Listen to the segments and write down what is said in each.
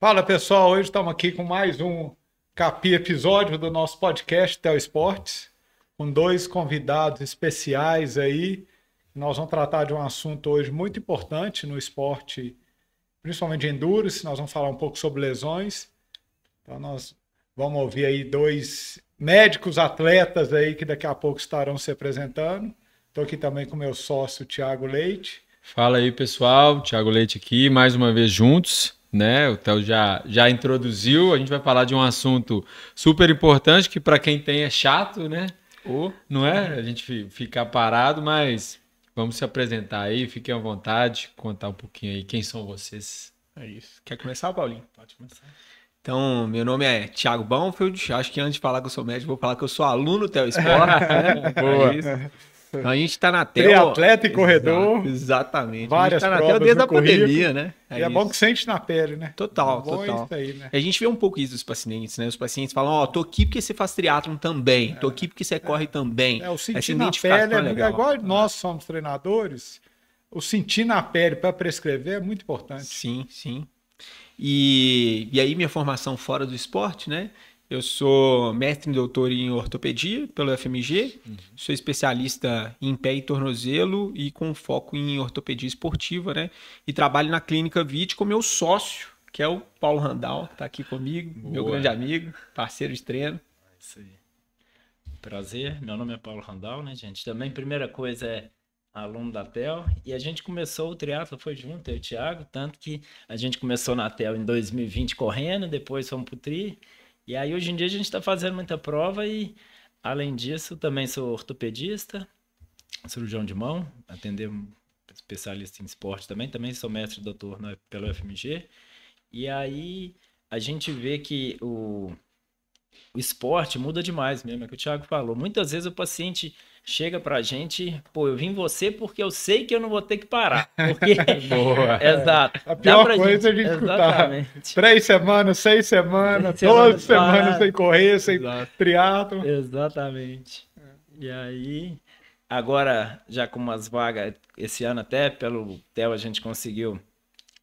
Fala pessoal, hoje estamos aqui com mais um Capi episódio do nosso podcast Tel Esportes, com dois convidados especiais aí. Nós vamos tratar de um assunto hoje muito importante no esporte, principalmente de Nós vamos falar um pouco sobre lesões. Então nós vamos ouvir aí dois médicos atletas aí que daqui a pouco estarão se apresentando. Estou aqui também com meu sócio Tiago Leite. Fala aí pessoal, Tiago Leite aqui, mais uma vez juntos né? O então, Theo já, já introduziu. A gente vai falar de um assunto super importante que para quem tem é chato, né? Ou não é? A gente ficar parado, mas vamos se apresentar aí. Fiquem à vontade, contar um pouquinho aí quem são vocês. É isso. Quer começar, Paulinho? Pode começar. Então, meu nome é Thiago Bonfield. Acho que antes de falar que eu sou médico, vou falar que eu sou aluno do Theo Esporte. né? Boa. É isso. Então a gente está tá na tela. Triatleta e corredor. exatamente. Várias a gente está na tela desde a pandemia, né? É, é bom que sente na pele, né? Total, é total. Aí, né? A gente vê um pouco isso dos pacientes, né? Os pacientes falam, ó, oh, tô aqui porque você faz triatlon também, é, tô aqui porque você corre também. É, é o sentir na pele é legal. Igual nós somos treinadores, o sentir na pele para prescrever é muito importante. Sim, sim. E, e aí minha formação fora do esporte, né? Eu sou mestre e doutor em ortopedia pelo FMG, uhum. sou especialista em pé e tornozelo e com foco em ortopedia esportiva, né? E trabalho na clínica VIT com meu sócio, que é o Paulo Randal, que está aqui comigo, Boa. meu grande amigo, parceiro de treino. É isso aí. Prazer, meu nome é Paulo Randal, né, gente? Também, primeira coisa é aluno da TEL, e a gente começou o triatlo foi junto, eu e o Thiago, tanto que a gente começou na TEL em 2020 correndo, depois fomos pro tri, e aí hoje em dia a gente está fazendo muita prova e, além disso, também sou ortopedista, cirurgião de mão, atender especialista em esporte também, também sou mestre doutor na, pelo FMG. E aí a gente vê que o, o esporte muda demais mesmo, é o que o Thiago falou. Muitas vezes o paciente chega pra gente, pô, eu vim você porque eu sei que eu não vou ter que parar. Porque... Boa. Exato. A pior coisa gente... é a gente Exatamente. escutar. Três semanas, seis semanas, todas semanas sem correr, sem triatlo. Exatamente. E aí, agora, já com umas vagas, esse ano até pelo TEL a gente conseguiu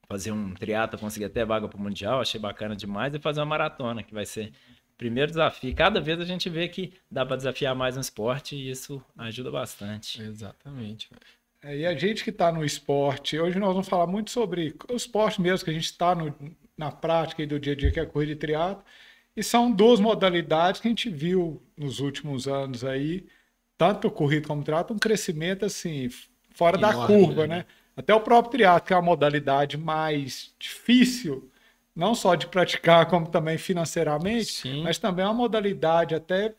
fazer um triatlo, consegui até vaga pro Mundial, achei bacana demais, e fazer uma maratona, que vai ser primeiro desafio. Cada vez a gente vê que dá para desafiar mais no esporte e isso ajuda bastante. Exatamente. É, e a gente que está no esporte, hoje nós vamos falar muito sobre o esporte mesmo, que a gente está na prática e do dia a dia, que é a corrida de triatlo. E são duas modalidades que a gente viu nos últimos anos aí, tanto corrida como triatlo, um crescimento assim, fora da curva, né? né? Até o próprio triatlo, que é uma modalidade mais difícil, não só de praticar, como também financeiramente, Sim. mas também é uma modalidade até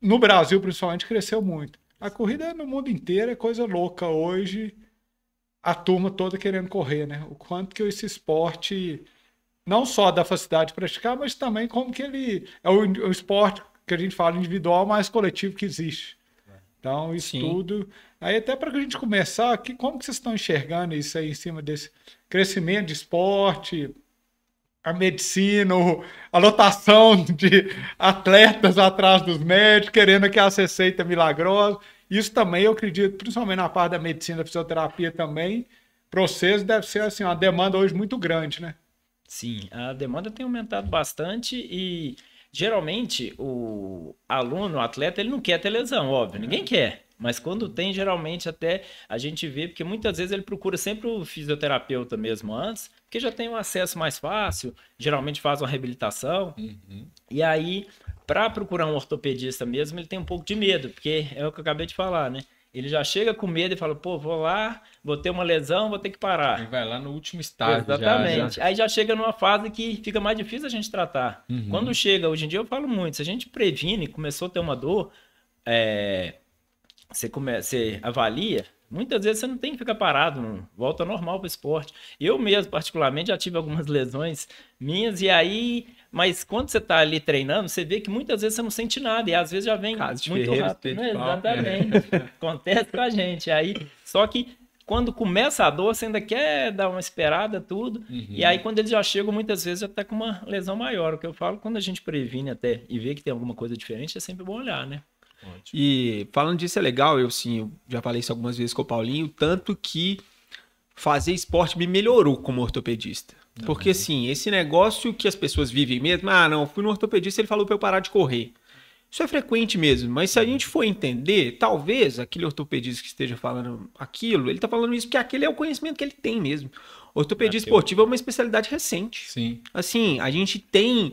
no Brasil, principalmente, cresceu muito. A corrida no mundo inteiro é coisa louca hoje. A turma toda querendo correr, né? O quanto que esse esporte não só da facilidade de praticar, mas também como que ele é o, o esporte que a gente fala individual mais coletivo que existe. É. Então, isso Sim. tudo. Aí, até para a gente começar aqui, como que vocês estão enxergando isso aí em cima desse crescimento de esporte, a medicina, a lotação de atletas atrás dos médicos, querendo que as receita é milagrosa, Isso também, eu acredito, principalmente na parte da medicina, da fisioterapia também, para vocês deve ser assim, uma demanda hoje muito grande, né? Sim, a demanda tem aumentado bastante e geralmente o aluno, o atleta, ele não quer ter lesão, óbvio, ninguém é. quer. Mas quando tem, geralmente até a gente vê, porque muitas vezes ele procura sempre o fisioterapeuta mesmo antes, que já tem um acesso mais fácil, geralmente faz uma reabilitação. Uhum. E aí, para procurar um ortopedista mesmo, ele tem um pouco de medo, porque é o que eu acabei de falar, né? Ele já chega com medo e fala, pô, vou lá, vou ter uma lesão, vou ter que parar. Ele vai lá no último estágio. Exatamente. Já, já... Aí já chega numa fase que fica mais difícil a gente tratar. Uhum. Quando chega, hoje em dia eu falo muito, se a gente previne, começou a ter uma dor, é... você, come... você avalia, Muitas vezes você não tem que ficar parado, não. volta normal para o esporte. Eu mesmo, particularmente, já tive algumas lesões minhas, e aí. Mas quando você está ali treinando, você vê que muitas vezes você não sente nada, e às vezes já vem Caso muito rápido. Exatamente. É. Acontece com a gente. Aí, só que quando começa a dor, você ainda quer dar uma esperada, tudo. Uhum. E aí, quando eles já chegam, muitas vezes já está com uma lesão maior. O que eu falo, quando a gente previne até e vê que tem alguma coisa diferente, é sempre bom olhar, né? Ótimo. E falando disso é legal, eu sim, eu já falei isso algumas vezes com o Paulinho, tanto que fazer esporte me melhorou como ortopedista. Não, Porque assim, esse negócio que as pessoas vivem mesmo, ah, não, fui no ortopedista, ele falou para eu parar de correr. Isso é frequente mesmo, mas se a gente for entender, talvez aquele ortopedista que esteja falando aquilo, ele está falando isso porque aquele é o conhecimento que ele tem mesmo. Ortopedia esportiva é uma especialidade recente. Sim. Assim, a gente tem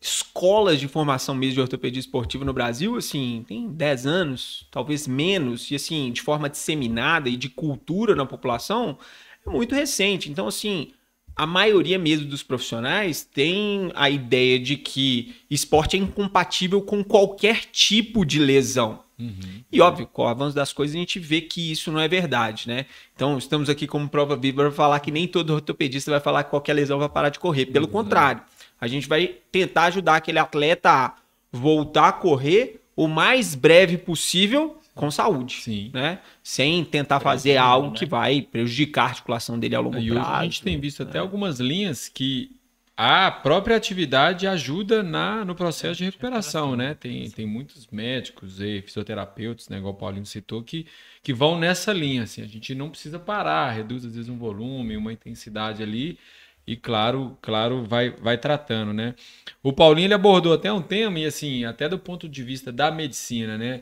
escolas de formação mesmo de ortopedia esportiva no Brasil, assim, tem 10 anos, talvez menos, e assim, de forma disseminada e de cultura na população, é muito recente. Então, assim, a maioria mesmo dos profissionais tem a ideia de que esporte é incompatível com qualquer tipo de lesão. Uhum. E óbvio, com o avanço das coisas, a gente vê que isso não é verdade, né? Então, estamos aqui como prova viva para falar que nem todo ortopedista vai falar que qualquer lesão vai parar de correr. Pelo uhum. contrário, a gente vai tentar ajudar aquele atleta a voltar a correr o mais breve possível com saúde, Sim. né? Sem tentar é fazer algo né? que vai prejudicar a articulação dele a longo e prazo. A gente tem visto né? até é. algumas linhas que a própria atividade ajuda na, no processo de recuperação, né? Tem, tem muitos médicos e fisioterapeutas, né, igual o Paulinho citou, que, que vão nessa linha. Assim, a gente não precisa parar, reduz às vezes um volume, uma intensidade ali, e claro, claro, vai, vai tratando, né? O Paulinho ele abordou até um tema, e assim, até do ponto de vista da medicina, né?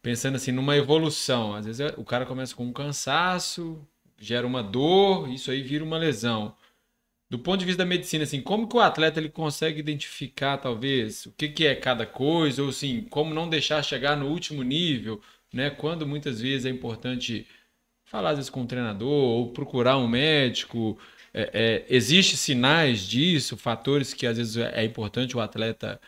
Pensando assim, numa evolução. Às vezes é, o cara começa com um cansaço, gera uma dor, isso aí vira uma lesão do ponto de vista da medicina, assim, como que o atleta ele consegue identificar, talvez, o que, que é cada coisa, ou assim, como não deixar chegar no último nível, né? Quando muitas vezes é importante falar às vezes com o treinador ou procurar um médico. É, é Existem sinais disso, fatores que às vezes é, é importante o atleta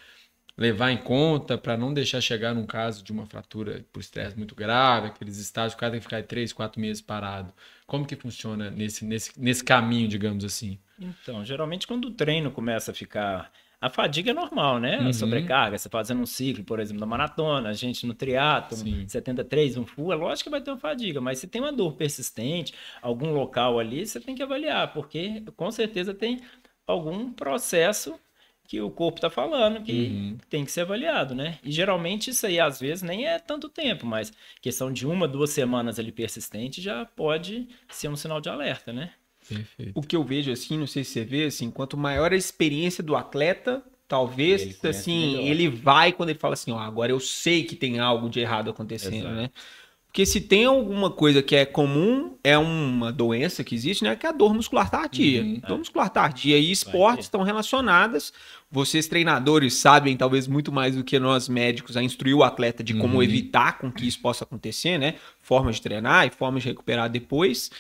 levar em conta para não deixar chegar num caso de uma fratura por estresse muito grave, aqueles estágios, o cara tem que ficar três, quatro meses parado. Como que funciona nesse, nesse, nesse caminho, digamos assim? Então, geralmente quando o treino começa a ficar. A fadiga é normal, né? Uhum. A sobrecarga, você fazendo um ciclo, por exemplo, da maratona, a gente no triatlo, 73, um full, é lógico que vai ter uma fadiga, mas se tem uma dor persistente, algum local ali, você tem que avaliar, porque com certeza tem algum processo que o corpo está falando que uhum. tem que ser avaliado, né? E geralmente isso aí às vezes nem é tanto tempo, mas questão de uma, duas semanas ali persistente já pode ser um sinal de alerta, né? Perfeito. O que eu vejo assim, não sei se você vê, assim, quanto maior a experiência do atleta, talvez ele assim, melhor. ele vai quando ele fala assim, ó, agora eu sei que tem algo de errado acontecendo, Exato. né? Porque se tem alguma coisa que é comum, é uma doença que existe, né? Que é a dor muscular tardia. Uhum, dor muscular tardia e esportes estão relacionadas. Vocês, treinadores, sabem, talvez muito mais do que nós médicos, a instruir o atleta de como uhum. evitar com que isso possa acontecer, né? Formas de treinar e formas de recuperar depois.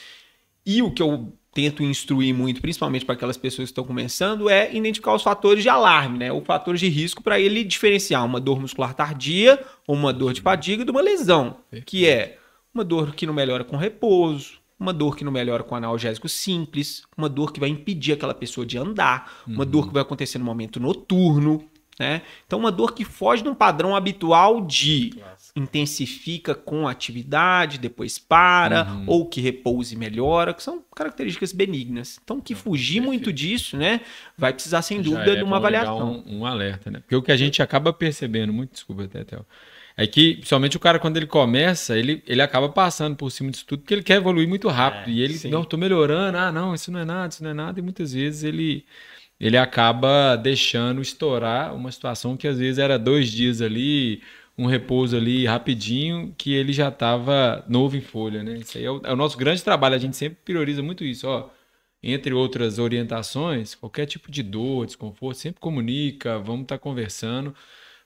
E o que eu tento instruir muito, principalmente para aquelas pessoas que estão começando, é identificar os fatores de alarme, né? O fatores de risco para ele diferenciar uma dor muscular tardia, ou uma dor de fadiga, de uma lesão, que é uma dor que não melhora com repouso, uma dor que não melhora com analgésico simples, uma dor que vai impedir aquela pessoa de andar, uma dor uhum. que vai acontecer no momento noturno, né? Então, uma dor que foge de um padrão habitual de claro intensifica com a atividade, depois para, uhum. ou que repouse e melhora, que são características benignas. Então, que fugir muito disso, né, vai precisar, sem dúvida, é de uma avaliação. Um, um, alerta, né? Porque o que a gente acaba percebendo, muito desculpa até, é que, principalmente o cara, quando ele começa, ele, ele acaba passando por cima disso tudo, porque ele quer evoluir muito rápido. É, e ele, sim. não, tô melhorando, ah, não, isso não é nada, isso não é nada. E muitas vezes ele ele acaba deixando estourar uma situação que às vezes era dois dias ali, um repouso ali rapidinho, que ele já estava novo em folha, né? Isso aí é o, é o, nosso grande trabalho, a gente sempre prioriza muito isso, ó. Entre outras orientações, qualquer tipo de dor, desconforto, sempre comunica, vamos estar tá conversando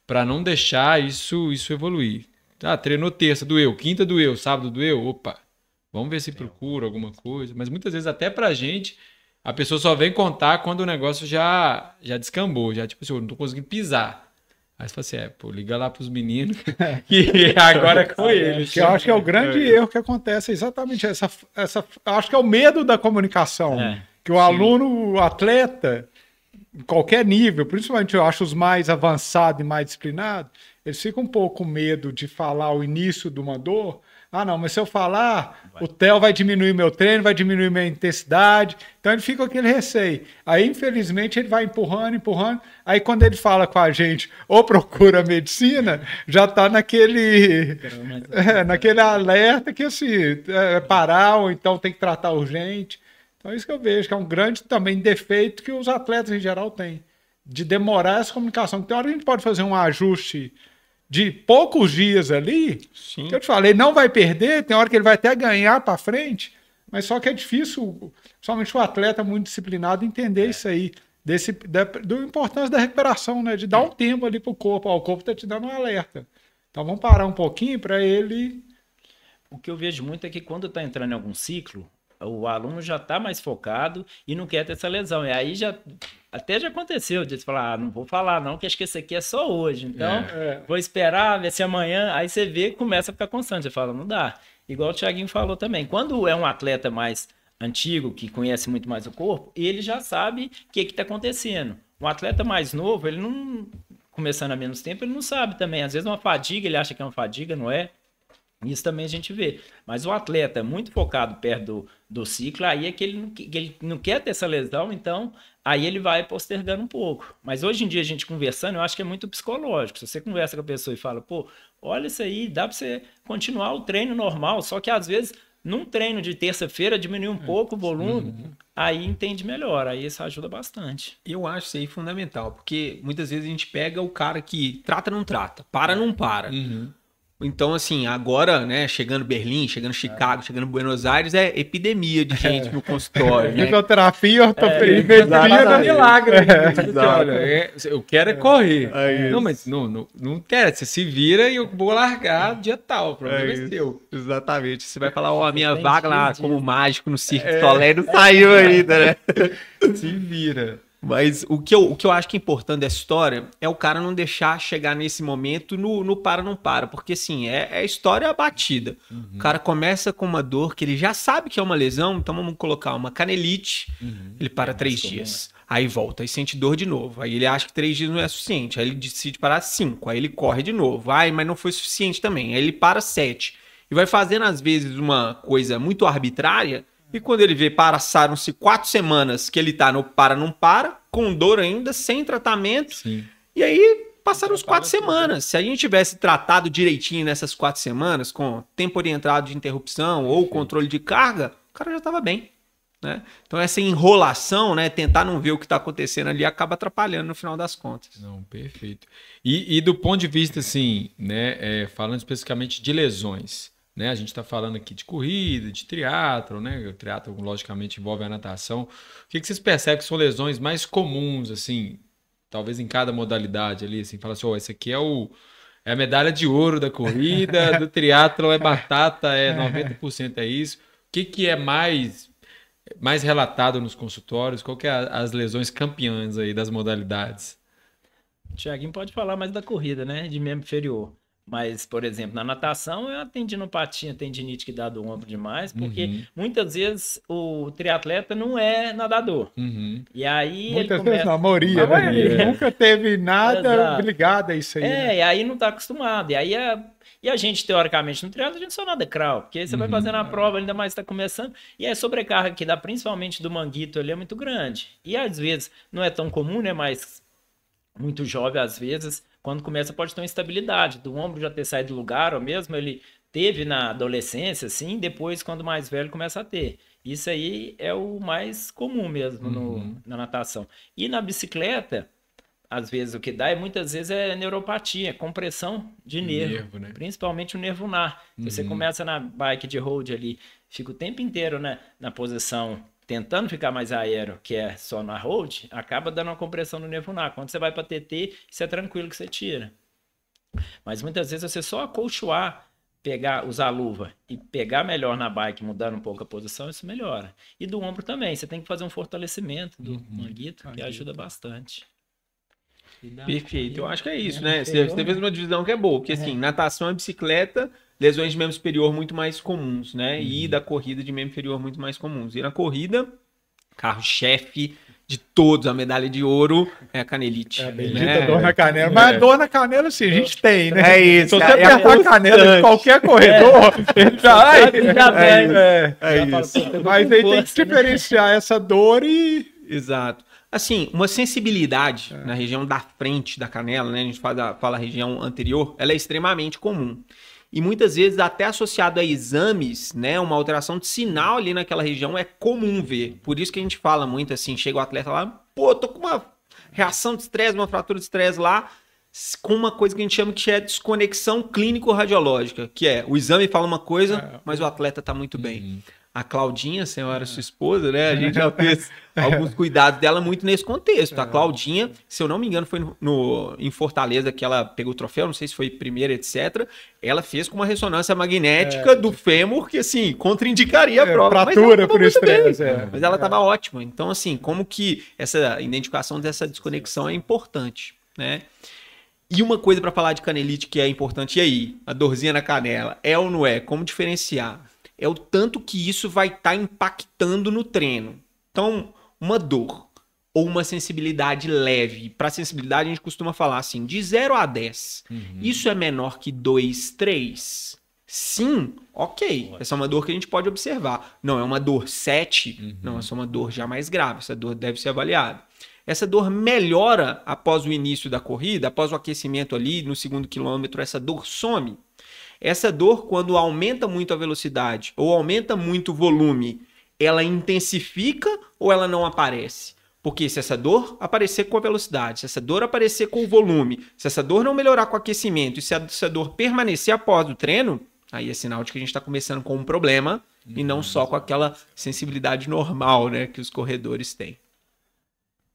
para não deixar isso isso evoluir. Ah, treinou terça, doeu, quinta doeu, sábado doeu, opa. Vamos ver se procura alguma coisa, mas muitas vezes até pra gente a pessoa só vem contar quando o negócio já já descambou, já tipo assim, eu não tô conseguindo pisar. Aí você fala assim, é, pô, liga lá pros meninos é. e agora é com eles. Que eu né? acho que é o grande é. erro que acontece, é exatamente essa, essa... Acho que é o medo da comunicação, é, que o sim. aluno, o atleta, qualquer nível, principalmente eu acho os mais avançados e mais disciplinados, eles ficam um pouco com medo de falar o início de uma dor, ah, não, mas se eu falar, vai. o TEL vai diminuir meu treino, vai diminuir minha intensidade. Então ele fica com aquele receio. Aí, infelizmente, ele vai empurrando, empurrando. Aí, quando ele fala com a gente ou procura medicina, já está naquele, é, naquele alerta que assim, é, é parar ou então tem que tratar urgente. Então, é isso que eu vejo, que é um grande também defeito que os atletas em geral têm, de demorar essa comunicação. Tem hora que a gente pode fazer um ajuste de poucos dias ali, Sim. que eu te falei, não vai perder, tem hora que ele vai até ganhar para frente, mas só que é difícil, somente o atleta muito disciplinado, entender é. isso aí, desse, da, do importância da recuperação, né? De dar é. um tempo ali para o corpo, ó, o corpo está te dando um alerta. Então vamos parar um pouquinho para ele. O que eu vejo muito é que quando está entrando em algum ciclo, o aluno já está mais focado e não quer ter essa lesão. E aí já até já aconteceu de falar, ah, não vou falar não, que acho que esse aqui é só hoje. Então, é. é. vou esperar, ver se amanhã. Aí você vê, começa a ficar constante. Você fala, não dá. Igual o Thiaguinho falou também. Quando é um atleta mais antigo, que conhece muito mais o corpo, ele já sabe o que está acontecendo. Um atleta mais novo, ele não. Começando a menos tempo, ele não sabe também. Às vezes é uma fadiga, ele acha que é uma fadiga, não é? Isso também a gente vê. Mas o atleta muito focado perto do, do ciclo, aí é que ele, não, que ele não quer ter essa lesão, então aí ele vai postergando um pouco. Mas hoje em dia, a gente conversando, eu acho que é muito psicológico. Se você conversa com a pessoa e fala, pô, olha isso aí, dá para você continuar o treino normal, só que às vezes, num treino de terça-feira, diminui um hum. pouco o volume, uhum. aí entende melhor, aí isso ajuda bastante. Eu acho isso aí fundamental, porque muitas vezes a gente pega o cara que trata, não trata, para, não para. Uhum. Então, assim, agora, né, chegando Berlim, chegando Chicago, chegando Buenos Aires, é epidemia de gente no consultório. Né? Fisioterapia, ortopedia, é, tá né? é, milagre. É, eu quero é, é correr. É não, mas não, não, não quero. Você se vira e eu vou largar dia tal. O problema é, é seu. Exatamente. Você vai falar, ó, a minha vaga lá como mágico no Cirque é. não saiu ainda, né? se vira. Mas o que, eu, o que eu acho que é importante dessa história é o cara não deixar chegar nesse momento no, no para, não para. Porque, assim, é, é história batida. Uhum. O cara começa com uma dor que ele já sabe que é uma lesão, então vamos colocar uma canelite, uhum. ele para é, três é dias. né? Aí volta e sente dor de novo. Aí ele acha que três dias não é suficiente. Aí ele decide parar cinco. Aí ele corre de novo. Ai, mas não foi suficiente também. Aí ele para sete. E vai fazendo, às vezes, uma coisa muito arbitrária e quando ele vê, passaram-se quatro semanas que ele tá no para, não para, com dor ainda, sem tratamento. Sim. E aí passaram os então, quatro semanas. Se a gente tivesse tratado direitinho nessas quatro semanas, com tempo orientado de interrupção ou controle de carga, o cara já estava bem. Né? Então essa enrolação, né, tentar não ver o que está acontecendo ali, acaba atrapalhando no final das contas. Não, perfeito. E, e do ponto de vista, assim, né, é, falando especificamente de lesões, né? A gente está falando aqui de corrida, de triatlo, né? O triatlo logicamente envolve a natação. O que, que vocês percebem que são lesões mais comuns, assim, talvez em cada modalidade ali, assim, fala assim, oh, esse aqui é o é a medalha de ouro da corrida, do triatlo é batata, é 90% é isso. O que, que é mais mais relatado nos consultórios? Qual que é a, as lesões campeãs aí das modalidades? Tiaguinho pode falar mais da corrida, né? De membro inferior. Mas, por exemplo, na natação eu tendinopatia, tendinite que dá do ombro demais, porque uhum. muitas vezes o triatleta não é nadador. Uhum. E aí. Muitas vezes não, a maioria, né, maioria. Né? nunca teve nada Exato. ligado a isso aí. É, né? e aí não está acostumado. E aí é... E a gente, teoricamente, no triatlo, a gente só nada crawl, porque você uhum. vai fazendo a prova, ainda mais está começando, e a sobrecarga que dá, principalmente do manguito ali, é muito grande. E às vezes, não é tão comum, né? Mas muito jovem, às vezes, quando começa pode ter uma instabilidade, do ombro já ter saído do lugar, ou mesmo ele teve na adolescência, assim, depois quando mais velho começa a ter. Isso aí é o mais comum mesmo uhum. no, na natação. E na bicicleta, às vezes o que dá é muitas vezes é neuropatia, é compressão de nervo, nervo né? principalmente o nervo nar. Então, uhum. Você começa na bike de road ali, fica o tempo inteiro na, né, na posição tentando ficar mais aéreo, que é só na hold, acaba dando uma compressão no nervo Quando você vai para TT, isso é tranquilo que você tira. Mas muitas vezes você só acolchoar, pegar, usar a luva e pegar melhor na bike, mudando um pouco a posição, isso melhora. E do ombro também, você tem que fazer um fortalecimento do uhum. manguito, que ajuda bastante. Perfeito, eu acho que é isso, né? Você fez uma divisão que é boa, porque né? assim, natação é bicicleta, lesões de membro superior muito mais comuns, né? Uhum. E da corrida de membro inferior muito mais comuns. E na corrida, carro-chefe de todos, a medalha de ouro é a canelite. É, né? bendita né? dor na canela. Mas é. dor na canela, sim, a gente é. tem, né? É isso. Se você é apertar a canela de qualquer corredor, é. ele já... vem. É, é, é, já isso. Assim, mas aí tem que né? diferenciar essa dor e... Exato. Assim, uma sensibilidade é. na região da frente da canela, né? A gente fala, fala região anterior, ela é extremamente comum e muitas vezes até associado a exames, né, uma alteração de sinal ali naquela região é comum ver. Por isso que a gente fala muito assim, chega o atleta lá, pô, tô com uma reação de estresse, uma fratura de estresse lá, com uma coisa que a gente chama que é desconexão clínico-radiológica, que é o exame fala uma coisa, é, mas o atleta tá muito bem. Uhum a Claudinha, senhora é. sua esposa, né? A gente já fez é. alguns cuidados dela muito nesse contexto. A é. Claudinha, se eu não me engano, foi no, no, em Fortaleza que ela pegou o troféu, não sei se foi primeira, etc. Ela fez com uma ressonância magnética é. do fêmur que, assim, contraindicaria a prova. É, fratura por estrelas, É. Mas ela estava ótima. Então, assim, como que essa identificação dessa desconexão é importante, né? E uma coisa para falar de canelite que é importante, e aí? A dorzinha na canela, é ou não é? Como diferenciar? é o tanto que isso vai estar tá impactando no treino. Então, uma dor ou uma sensibilidade leve. Para sensibilidade, a gente costuma falar assim, de 0 a 10. Uhum. Isso é menor que 2, 3? Sim, ok. Essa é uma dor que a gente pode observar. Não é uma dor 7, uhum. não, essa é uma dor já mais grave. Essa dor deve ser avaliada. Essa dor melhora após o início da corrida, após o aquecimento ali, no segundo quilômetro, essa dor some. Essa dor, quando aumenta muito a velocidade ou aumenta muito o volume, ela intensifica ou ela não aparece? Porque se essa dor aparecer com a velocidade, se essa dor aparecer com o volume, se essa dor não melhorar com o aquecimento e se essa dor permanecer após o treino, aí é sinal de que a gente está começando com um problema e não só com aquela sensibilidade normal né, que os corredores têm.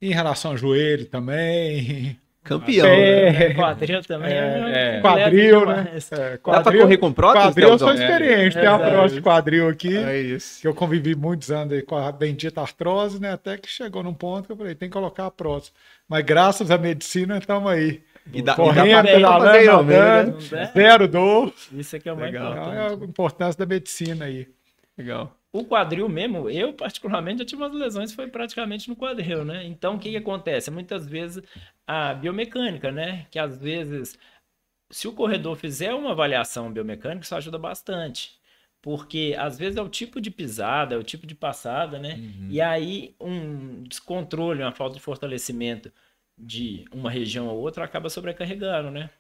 Em relação ao joelho também. Campeão. É, né? É, quadril também. É, é. é. Quadril, né? É, quadril, Dá pra correr com prótese? Quadril eu sou experiente. Tem a prótese de quadril aqui. É isso. Que eu convivi muitos anos com a bendita artrose, né? Até que chegou num ponto que eu falei, tem que colocar a prótese. Mas graças à medicina, estamos aí. E dá, Correndo, pedalando, né? zero dor. Isso aqui é, é o mais Legal. Então, é a importância da medicina aí. Legal. O quadril mesmo, eu particularmente já tive umas lesões, foi praticamente no quadril, né? Então, o que, que acontece? Muitas vezes a biomecânica, né? Que às vezes, se o corredor fizer uma avaliação biomecânica, isso ajuda bastante. Porque às vezes é o tipo de pisada, é o tipo de passada, né? Uhum. E aí, um descontrole, uma falta de fortalecimento de uma região ou outra acaba sobrecarregando, né?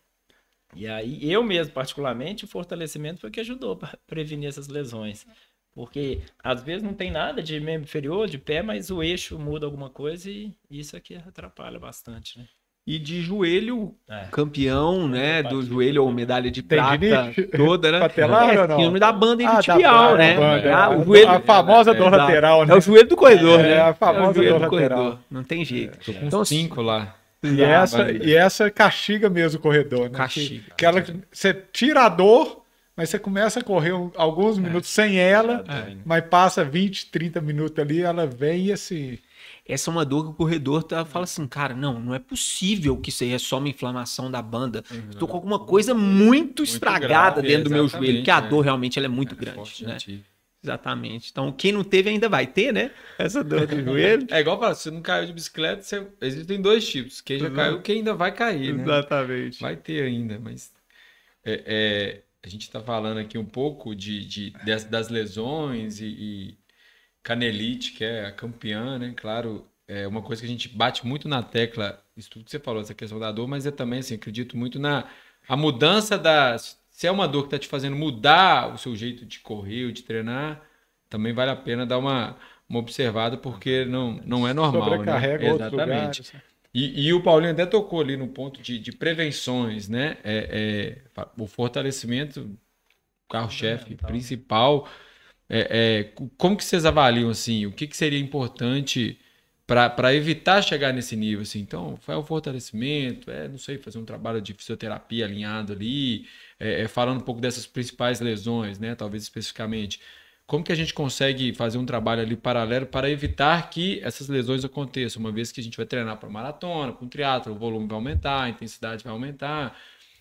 E aí, eu mesmo, particularmente, o fortalecimento foi o que ajudou para prevenir essas lesões. Porque às vezes não tem nada de membro inferior, de pé, mas o eixo muda alguma coisa e isso aqui atrapalha bastante, né? E de joelho, é. campeão, né? Do joelho ou medalha de prata toda, né? Patelar, é, não? nome da banda inicial, ah, né? Banda, ah, é, a, o joelho, a famosa é, dor lateral, né? É o joelho do corredor, é, né? É a é famosa é dor lateral. Não tem jeito. É. Tô com então, cinco lá. E, ah, essa, e essa castiga mesmo o corredor, né? Castiga. Que, que ela, você tira a dor mas você começa a correr um, alguns é. minutos é. sem ela, é. mas passa 20, 30 minutos ali, ela vem e assim. Essa é uma dor que o corredor tá, fala assim, cara, não, não é possível que isso aí é só uma inflamação da banda. Uhum. É Estou com alguma coisa muito, muito estragada grave, dentro do meu joelho, porque a né? dor realmente ela é muito é, grande, forte, né? Exatamente. Então, quem não teve ainda vai ter, né? Essa dor do joelho. É igual falar, se não caiu de bicicleta, você... existem dois tipos. Quem já uhum. caiu, quem ainda vai cair. Né? Exatamente. Vai ter ainda, mas. É, é a gente está falando aqui um pouco de, de das, das, lesões e, e, canelite, que é a campeã, né? Claro, é uma coisa que a gente bate muito na tecla, isso tudo que você falou, essa questão da dor, mas é também, assim, acredito muito na a mudança das Se é uma dor que está te fazendo mudar o seu jeito de correr ou de treinar, também vale a pena dar uma, uma observada, porque não, não é normal. Né? Sobrecarrega né? Exatamente. Lugar, e, e, o Paulinho até tocou ali no ponto de, de prevenções, né? É, é, o fortalecimento, carro-chefe principal. É, é como que vocês avaliam assim? O que, que seria importante para evitar chegar nesse nível? Assim? Então, foi o fortalecimento, é, não sei, fazer um trabalho de fisioterapia alinhado ali, é, é, falando um pouco dessas principais lesões, né? Talvez especificamente. Como que a gente consegue fazer um trabalho ali paralelo para evitar que essas lesões aconteçam, uma vez que a gente vai treinar para maratona, para um triatlo, o volume vai aumentar, a intensidade vai aumentar.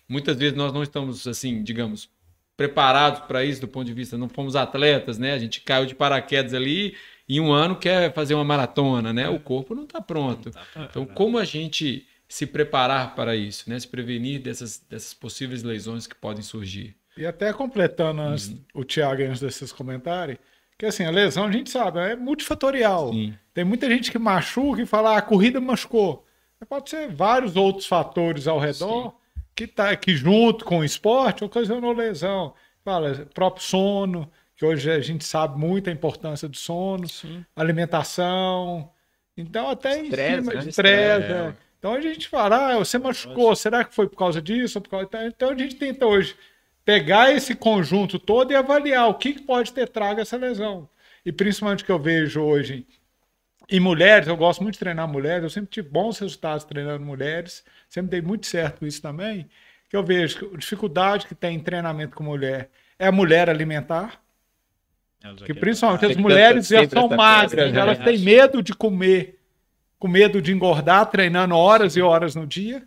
Muitas vezes nós não estamos assim, digamos, preparados para isso do ponto de vista, não fomos atletas, né? A gente caiu de paraquedas ali e um ano quer fazer uma maratona, né? O corpo não está tá pronto. então, né? como a gente se preparar para isso, né? Se prevenir dessas, dessas possíveis lesões que podem surgir. E até completando uhum. antes, uhum. o Thiago antes desses comentários, que assim, a lesão a gente sabe, é multifatorial. Sim. Tem muita gente que machuca e fala, ah, a corrida machucou. pode ser vários outros fatores ao redor que tá que junto com o esporte ocasionou lesão. Fala, próprio sono, que hoje a gente sabe muito a importância do sono, Sim. alimentação. Então até estresse, em cima, né? estresse, é. é. Então a gente fala, ah, você machucou, será que foi por causa disso? Por causa... Então, então a gente tenta hoje pegar esse conjunto todo e avaliar o que pode ter trago essa lesão. E principalmente que eu vejo hoje em mulheres, eu gosto muito de treinar mulheres, eu sempre tive bons resultados treinando mulheres, sempre dei muito certo isso também, que eu vejo que a dificuldade que tem em treinamento com mulher é a mulher alimentar, que principalmente tá as mulheres já são tá magras, elas têm medo de comer, com medo de engordar, treinando horas e horas no dia.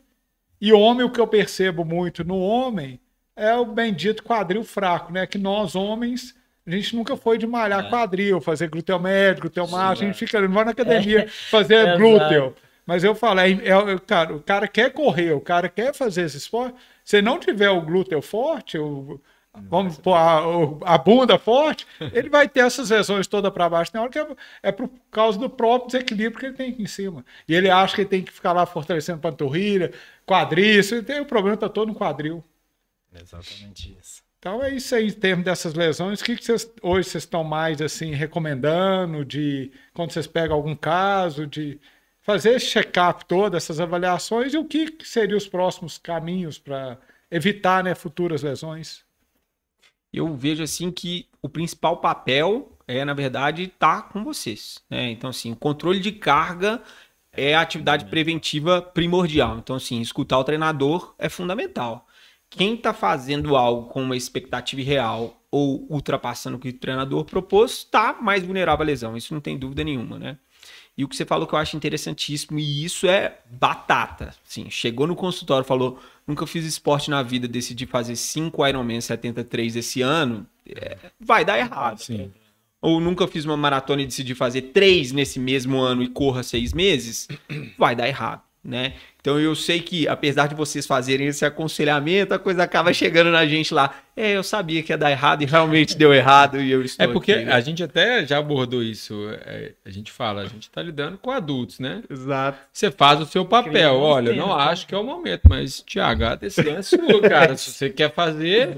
E homem, o que eu percebo muito no homem é o bendito quadril fraco, né? Que nós, homens, a gente nunca foi de malhar é. quadril, fazer glúteo médio, glúteo macho, a gente fica, não vai na academia é. fazer é glúteo. Mas eu falo, é, é, é, cara, o cara quer correr, o cara quer fazer esse esporte. Se não tiver o glúteo forte, o, vamos pôr a, a, bunda forte, ele vai ter essas lesões toda para baixo na hora que é, é, por causa do próprio desequilíbrio que ele tem aqui em cima. E ele acha que ele tem que ficar lá fortalecendo panturrilha, quadril, isso, o problema está todo no quadril. Exatamente isso. Então é isso aí em termos dessas lesões. O que, que vocês, hoje vocês estão mais assim recomendando de quando vocês pegam algum caso, de fazer esse check-up todas essas avaliações, e o que, que seriam os próximos caminhos para evitar né, futuras lesões? Eu vejo assim que o principal papel é, na verdade, estar tá com vocês. Né? Então, assim, o controle de carga é a atividade uhum. preventiva primordial. Então, assim, escutar o treinador é fundamental quem está fazendo algo com uma expectativa real ou ultrapassando o que o treinador propôs, está mais vulnerável à lesão. Isso não tem dúvida nenhuma, né? E o que você falou que eu acho interessantíssimo, e isso é batata. Sim, chegou no consultório, falou: nunca fiz esporte na vida, decidi fazer cinco Ironman 73 esse ano. É, vai dar errado. Sim. Ou nunca fiz uma maratona e decidi fazer três nesse mesmo ano e corra seis meses. Vai dar errado, né? Então eu sei que, apesar de vocês fazerem esse aconselhamento, a coisa acaba chegando na gente lá. É, eu sabia que ia dar errado e realmente deu errado e eu estou. É porque aqui, né? a gente até já abordou isso. É, a gente fala, a gente está lidando com adultos, né? Exato. Você faz o seu papel. Olha, eu não tá? acho que é o momento, mas Tiago, a decisão é sua, cara. Se você quer fazer, é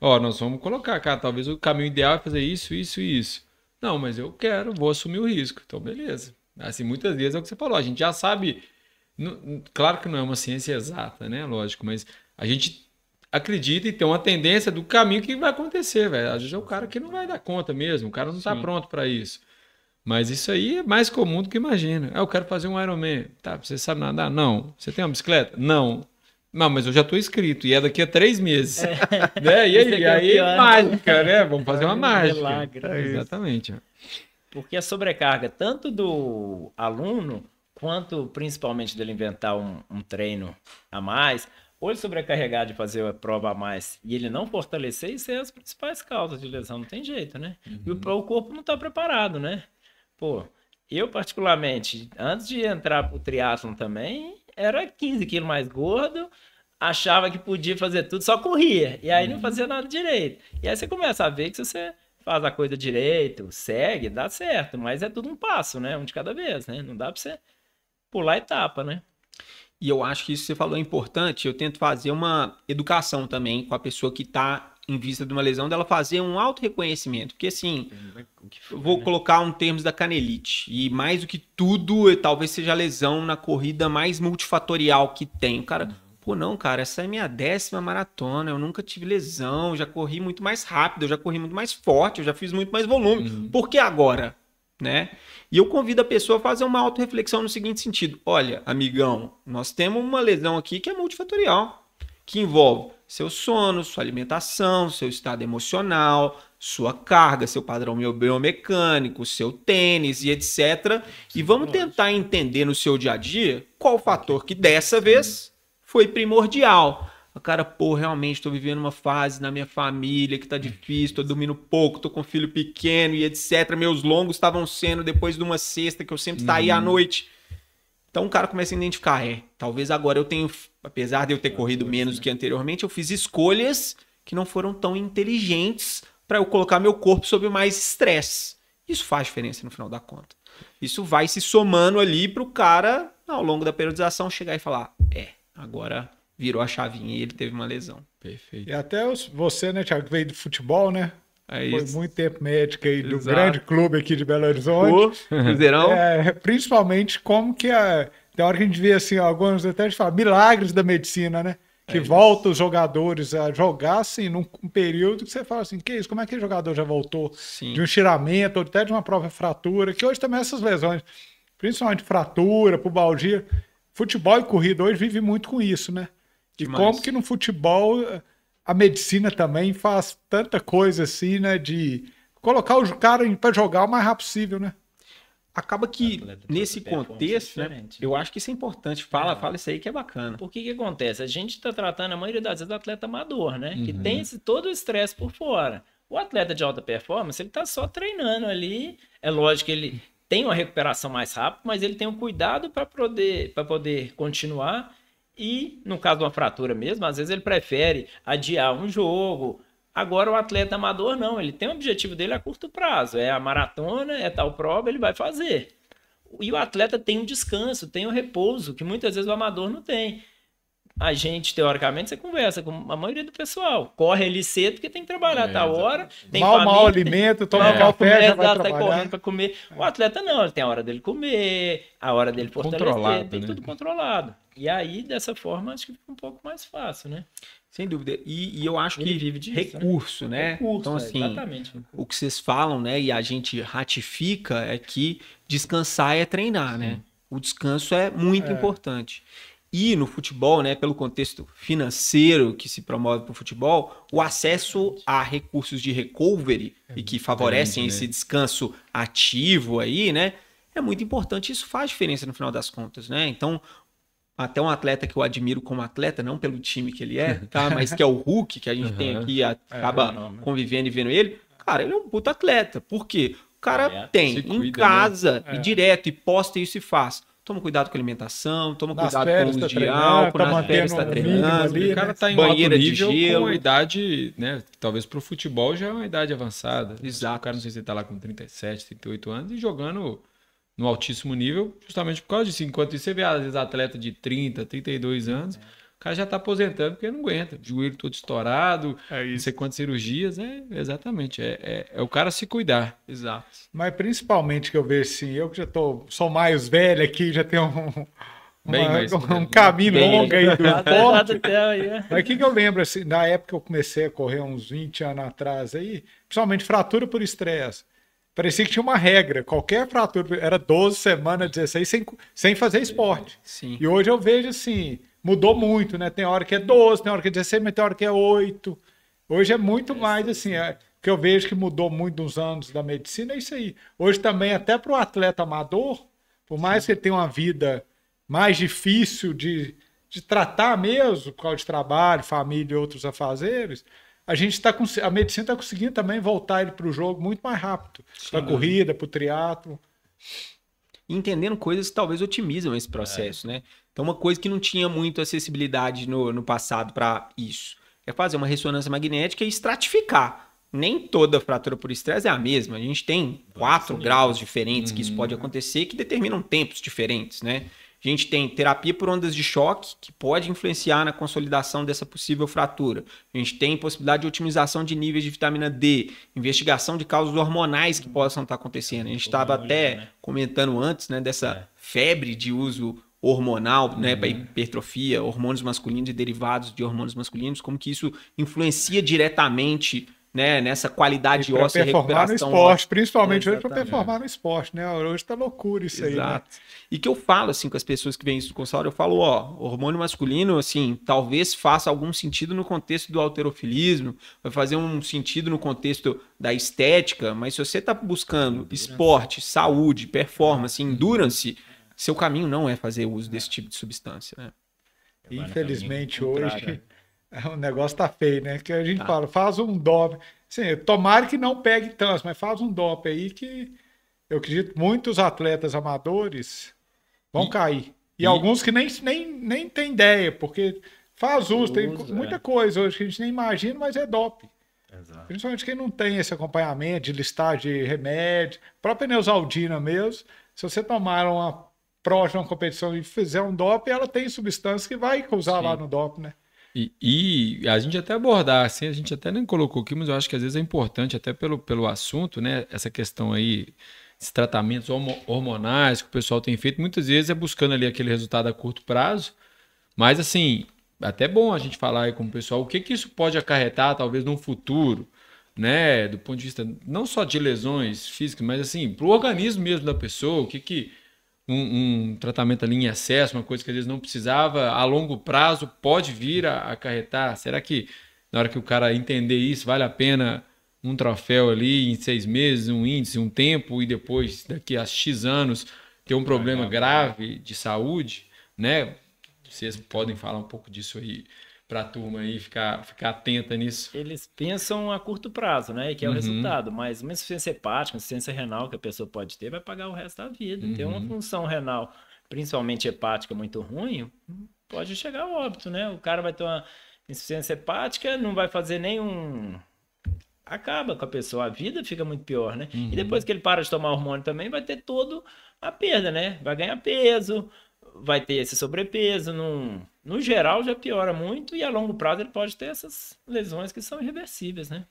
ó, nós vamos colocar, cara. Talvez o caminho ideal é fazer isso, isso e isso. Não, mas eu quero, vou assumir o risco. Então, beleza. Assim, muitas vezes é o que você falou. A gente já sabe Claro que não é uma ciência exata, né? Lógico, mas a gente acredita e tem uma tendência do caminho que vai acontecer, velho. Às vezes é o cara que não vai dar conta mesmo, o cara não está pronto para isso. Mas isso aí é mais comum do que imagina. Ah, eu quero fazer um Ironman. Tá, você sabe nadar? Não. Você tem uma bicicleta? Não. Não, mas eu já estou inscrito e é daqui a três meses. É. Né? E aí, é, é aí mágica, né? Vamos fazer uma mágica. Milagre. É Exatamente. Porque a sobrecarga tanto do aluno quanto principalmente dele inventar um, um treino a mais, ou ele sobrecarregar de fazer a prova a mais e ele não fortalecer, isso é as principais causas de lesão, não tem jeito, né? Uhum. E o, uhum. o, corpo não está preparado, né? Pô, eu particularmente, antes de entrar o triatlon também, era 15 quilos mais gordo, achava que podia fazer tudo, só corria, e aí uhum. não fazia nada direito. E aí você começa a ver que se você faz a coisa direito, segue, dá certo, mas é tudo um passo, né? Um de cada vez, né? Não dá para você pular etapa, né? E eu acho que isso que você falou é importante. Eu tento fazer uma educação também com a pessoa que está em vista de uma lesão, dela fazer um auto-reconhecimento. Porque assim, foi, vou né? colocar um termo da canelite. E mais do que tudo, talvez seja a lesão na corrida mais multifatorial que tem. O cara, uhum. pô, não, cara, essa é minha décima maratona, eu nunca tive lesão, já corri muito mais rápido, eu já corri muito mais forte, eu já fiz muito mais volume. Uhum. Por que agora? né? E eu convido a pessoa a fazer uma autorreflexão no seguinte sentido: olha, amigão, nós temos uma lesão aqui que é multifatorial, que envolve seu sono, sua alimentação, seu estado emocional, sua carga, seu padrão biomecânico, seu tênis e etc. E vamos tentar entender no seu dia a dia qual o fator que dessa vez foi primordial cara, pô, realmente tô vivendo uma fase na minha família que tá difícil, tô dormindo pouco, tô com um filho pequeno e etc. Meus longos estavam sendo depois de uma sexta que eu sempre saía hum. à uhum. noite. Então o cara começa a identificar, é, talvez agora eu tenho, apesar de eu ter é, corrido menos do é. que anteriormente, eu fiz escolhas que não foram tão inteligentes para eu colocar meu corpo sob mais estresse. Isso faz diferença no final da conta. Isso vai se somando ali pro cara, ao longo da periodização, chegar e falar, é, agora virou a chavinha e ele teve uma lesão. Perfeito. E até os, você, né, Thiago, que veio do futebol, né? É Foi muito tempo médico aí Exato. do grande clube aqui de Belo Horizonte. Cruzeirão. É, principalmente como que a. Tem hora que a gente vê assim, alguns até de falar, milagres da medicina, né? Que é volta os jogadores a jogar assim num período que você fala assim, que isso? Como é que o jogador já voltou Sim. de um tiramento, ou até de uma própria fratura, que hoje também essas lesões, principalmente fratura, pubalgia, futebol e corrida hoje vive muito com isso, né? E como que no futebol a medicina também faz tanta coisa assim, né? De colocar o cara para jogar o mais rápido possível, né? Acaba que ah, nesse é contexto, né, eu acho que isso é importante. Fala, é. fala isso aí que é bacana. porque que que acontece? A gente está tratando a maioria das vezes do atleta amador, né? Uhum. Que tem esse, todo o estresse por fora. O atleta de alta performance, ele está só treinando ali. É lógico que ele tem uma recuperação mais rápida, mas ele tem um cuidado para poder, pra poder continuar e, no caso de uma fratura mesmo, às vezes ele prefere adiar um jogo. Agora, o atleta amador não, ele tem o objetivo dele a curto prazo: é a maratona, é tal prova, ele vai fazer. E o atleta tem o um descanso, tem o um repouso, que muitas vezes o amador não tem. A gente, teoricamente, você conversa com a maioria do pessoal. Corre ali cedo porque tem que trabalhar é, tal hora. Tem mal, família, mal alimento, toma é, café, já vai trabalhar. Tá correndo comer. O atleta não, ele tem a hora dele comer, a hora dele fortalecer, tem né? tudo controlado. E aí, dessa forma, acho que fica um pouco mais fácil, né? Sem dúvida. E, e eu acho Ele que disso, né? recurso, né? né? Recurso, então, é, assim, exatamente. o que vocês falam, né? E a gente ratifica é que descansar é treinar, né? Sim. né? O descanso é muito é. importante. E no futebol, né, pelo contexto financeiro que se promove para o futebol, o acesso a recursos de recovery é e que favorecem né? esse né? descanso ativo aí, né, é muito importante. Isso faz diferença no final das contas, né? Então, até um atleta que eu admiro como atleta, não pelo time que ele é, tá? Mas que é o Hulk, que a gente uhum. tem aqui, é, acaba é, convivendo e vendo ele. Cara, ele é um puto atleta. Por quê? O cara né? é, tem cuida, em casa, né? é. e direto, e posta isso e faz. Toma cuidado com a alimentação, toma nas cuidado com o mundial, tá de álcool, tá nas férias está treinando. Ali, o cara né? tá em banheira de gelo. com a idade, né? Talvez pro futebol já é uma idade avançada. Exato. O cara, não sei se ele tá lá com 37, 38 anos e jogando no altíssimo nível, justamente por causa disso. Enquanto isso, você vê, às vezes, atleta de 30, 32 anos, o cara já está aposentando porque não aguenta. Joelho todo estourado, é isso. não sei quantas cirurgias. É, exatamente. É, é, é, o cara se cuidar. Exato. Mas principalmente que eu vejo assim, eu que já tô, sou mais velho aqui, já tenho um. Uma, um caminho bem, longo aí do esporte. É. Mas o que, que eu lembro, assim, na época que eu comecei a correr uns 20 anos atrás aí, principalmente fratura por estresse parecia que tinha uma regra. Qualquer fratura era 12 semanas, 16, sem, sem fazer esporte. Sim. E hoje eu vejo assim, mudou muito, né? Tem hora que é 12, tem hora que é 16, mas tem hora que é 8. Hoje é muito mais assim. Né? É, que eu vejo que mudou muito nos anos da medicina é isso aí. Hoje também, até para o atleta amador, por mais que ele tenha uma vida mais difícil de, de tratar mesmo, por causa de trabalho, família e outros afazeres, a gente está a medicina está conseguindo também voltar ele para o jogo muito mais rápido, para a né? corrida, para o triatlo, entendendo coisas que talvez otimizam esse processo, é. né? Então uma coisa que não tinha muito acessibilidade no, no passado para isso é fazer uma ressonância magnética e estratificar. Nem toda fratura por estresse é a mesma. A gente tem quatro graus diferentes hum. que isso pode uhum. acontecer que determinam tempos diferentes, né? A gente tem terapia por ondas de choque, que pode influenciar na consolidação dessa possível fratura. A gente tem possibilidade de otimização de níveis de vitamina D, investigação de causas hormonais que possam estar acontecendo. A gente estava até né? comentando antes né, dessa é. febre de uso hormonal, né, para uhum. hipertrofia, hormônios masculinos e derivados de hormônios masculinos, como que isso influencia diretamente né, nessa qualidade e óssea performar recuperação. no esporte, óssea. principalmente Exatamente. hoje para performar no esporte, né? Hoje tá loucura isso Exato. aí, né? E que eu falo, assim, com as pessoas que vêm do consultório, eu falo, ó, hormônio masculino, assim, talvez faça algum sentido no contexto do alterofilismo, vai fazer um sentido no contexto da estética, mas se você está buscando esporte, saúde, performance, uhum. endurance, seu caminho não é fazer uso desse tipo de substância, né? Infelizmente, hoje, é, o negócio tá feio, né? Que a gente tá. fala, faz um dop. Sim, tomara que não pegue tanto, mas faz um dop aí que eu acredito muitos atletas amadores Vão e, cair. E, e, alguns que nem, nem, nem tem ideia, porque faz uso, tem muita é. coisa hoje que a gente nem imagina, mas é DOP. Exato. Principalmente quem não tem esse acompanhamento de listar de remédio, própria Neusaldina mesmo. Se você tomar uma próxima uma competição e fizer um DOP, ela tem substância que vai usar Sim. lá no DOP, né? E, e, a gente até abordar, assim, a gente até nem colocou aqui, mas eu acho que às vezes é importante, até pelo, pelo assunto, né? Essa questão aí esses tratamentos hormonais que o pessoal tem feito, muitas vezes é buscando ali aquele resultado a curto prazo. Mas assim, até bom a gente falar aí com o pessoal o que, que isso pode acarretar, talvez, no futuro, né? Do ponto de vista não só de lesões físicas, mas assim, para o organismo mesmo da pessoa, o que, que um, um, tratamento ali em excesso, uma coisa que às vezes não precisava, a longo prazo pode vir a acarretar. Será que na hora que o cara entender isso, vale a pena? um troféu ali em seis meses, um índice, um tempo, e depois, daqui a X anos, ter um problema grave de saúde, né? Vocês podem falar um pouco disso aí para a turma aí ficar, ficar atenta nisso. Eles pensam a curto prazo, né? Que é o uhum. resultado. Mas uma insuficiência hepática, uma insuficiência renal que a pessoa pode ter, vai pagar o resto da vida. Então, uhum. Ter uma função renal, principalmente hepática, muito ruim, pode chegar ao óbito, né? O cara vai ter uma insuficiência hepática, não vai fazer nenhum acaba com a pessoa, a vida fica muito pior, né? Uhum. E depois que ele para de tomar hormônio também, vai ter todo a perda, né? Vai ganhar peso, vai ter esse sobrepeso, num, no geral já piora muito e a longo prazo ele pode ter essas lesões que são irreversíveis, né?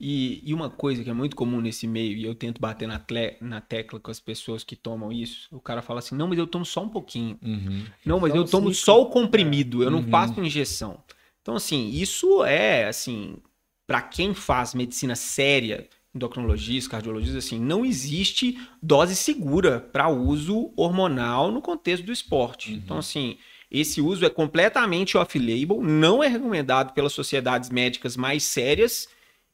E, e uma coisa que é muito comum nesse meio, e eu tento bater na, tle, na tecla com as pessoas que tomam isso, o cara fala assim, não, mas eu tomo só um pouquinho. Uhum. Não, mas então, eu tomo sim, só o comprimido, eu é. uhum. não faço injeção. Então, assim, isso é, assim, para quem faz medicina séria, endocrinologistas, cardiologistas, assim, não existe dose segura para uso hormonal no contexto do esporte. Uhum. Então, assim, esse uso é completamente off-label, não é recomendado pelas sociedades médicas mais sérias.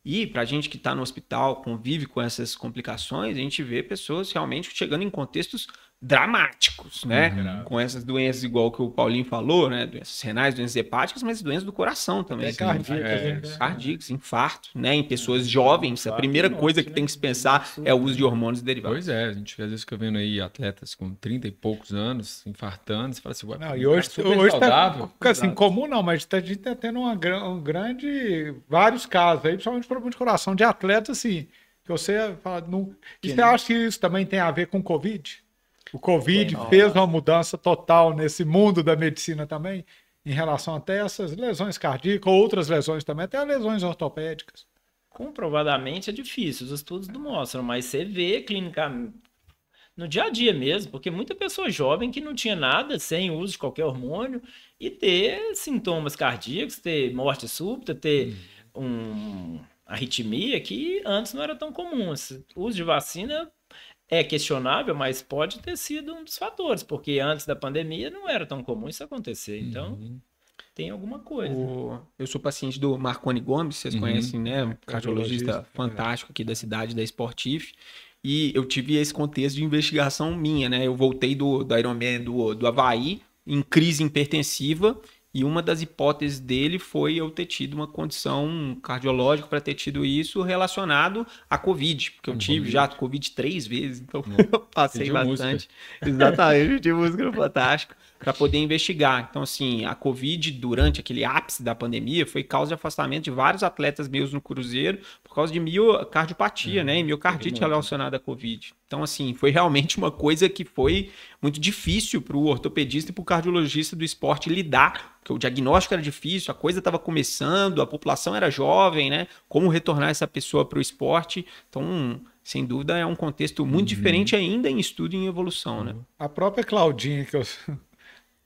E para a gente que está no hospital, convive com essas complicações, a gente vê pessoas realmente chegando em contextos dramáticos, né? Uhum. Com essas doenças, igual que o Paulinho falou, né? Doenças renais, doenças hepáticas, mas doenças do coração também. É assim, cardíacas, né? né? é. é. infarto, né? Em pessoas jovens, é a primeira coisa né? que tem que se pensar é o uso de hormônios derivados. Pois é, a gente às vezes fica vendo aí atletas com 30 e poucos anos infartando, você fala assim, ué, não, e hoje, tá hoje saudável. Tá, assim, comum não, mas tá, a gente tá tendo uma, um grande, vários casos aí, principalmente problema de coração, de atletas assim, que você fala, não... E você acha que isso também tem a ver com Covid? O Covid fez né? uma mudança total nesse mundo da medicina também, em relação até essas lesões cardíacas, outras lesões também, até lesões ortopédicas. Comprovadamente é difícil, os estudos não mostram, mas você vê clinicamente, no dia a dia mesmo, porque muita pessoa jovem que não tinha nada, sem uso de qualquer hormônio, e ter sintomas cardíacos, ter morte súbita, ter hum. um arritmia que antes não era tão comum. O uso de vacina é questionável, mas pode ter sido um dos fatores, porque antes da pandemia não era tão comum isso acontecer. Então, uhum. tem alguma coisa. O... Eu sou paciente do Marconi Gomes, vocês uhum. conhecem, né? Um cardiologista é fantástico aqui da cidade, da Sportif. E eu tive esse contexto de investigação minha, né? Eu voltei do, do Ironman do, do Havaí, em crise hipertensiva, e uma das hipóteses dele foi eu ter tido uma condição cardiológica para ter tido isso relacionado à Covid, porque eu uhum. tive COVID. já Covid três vezes, então é. eu passei bastante. Música. Exatamente, eu tive música no Fantástico para poder investigar. Então, assim, a Covid, durante aquele ápice da pandemia, foi causa de afastamento de vários atletas meus no Cruzeiro por causa de miocardiopatia, é, uhum. né? E miocardite relacionada à Covid. Então, assim, foi realmente uma coisa que foi muito difícil para o ortopedista e para o cardiologista do esporte lidar, porque o diagnóstico era difícil, a coisa estava começando, a população era jovem, né? Como retornar essa pessoa para o esporte? Então, sem dúvida, é um contexto muito uhum. diferente ainda em estudo e em evolução, né? A própria Claudinha, que eu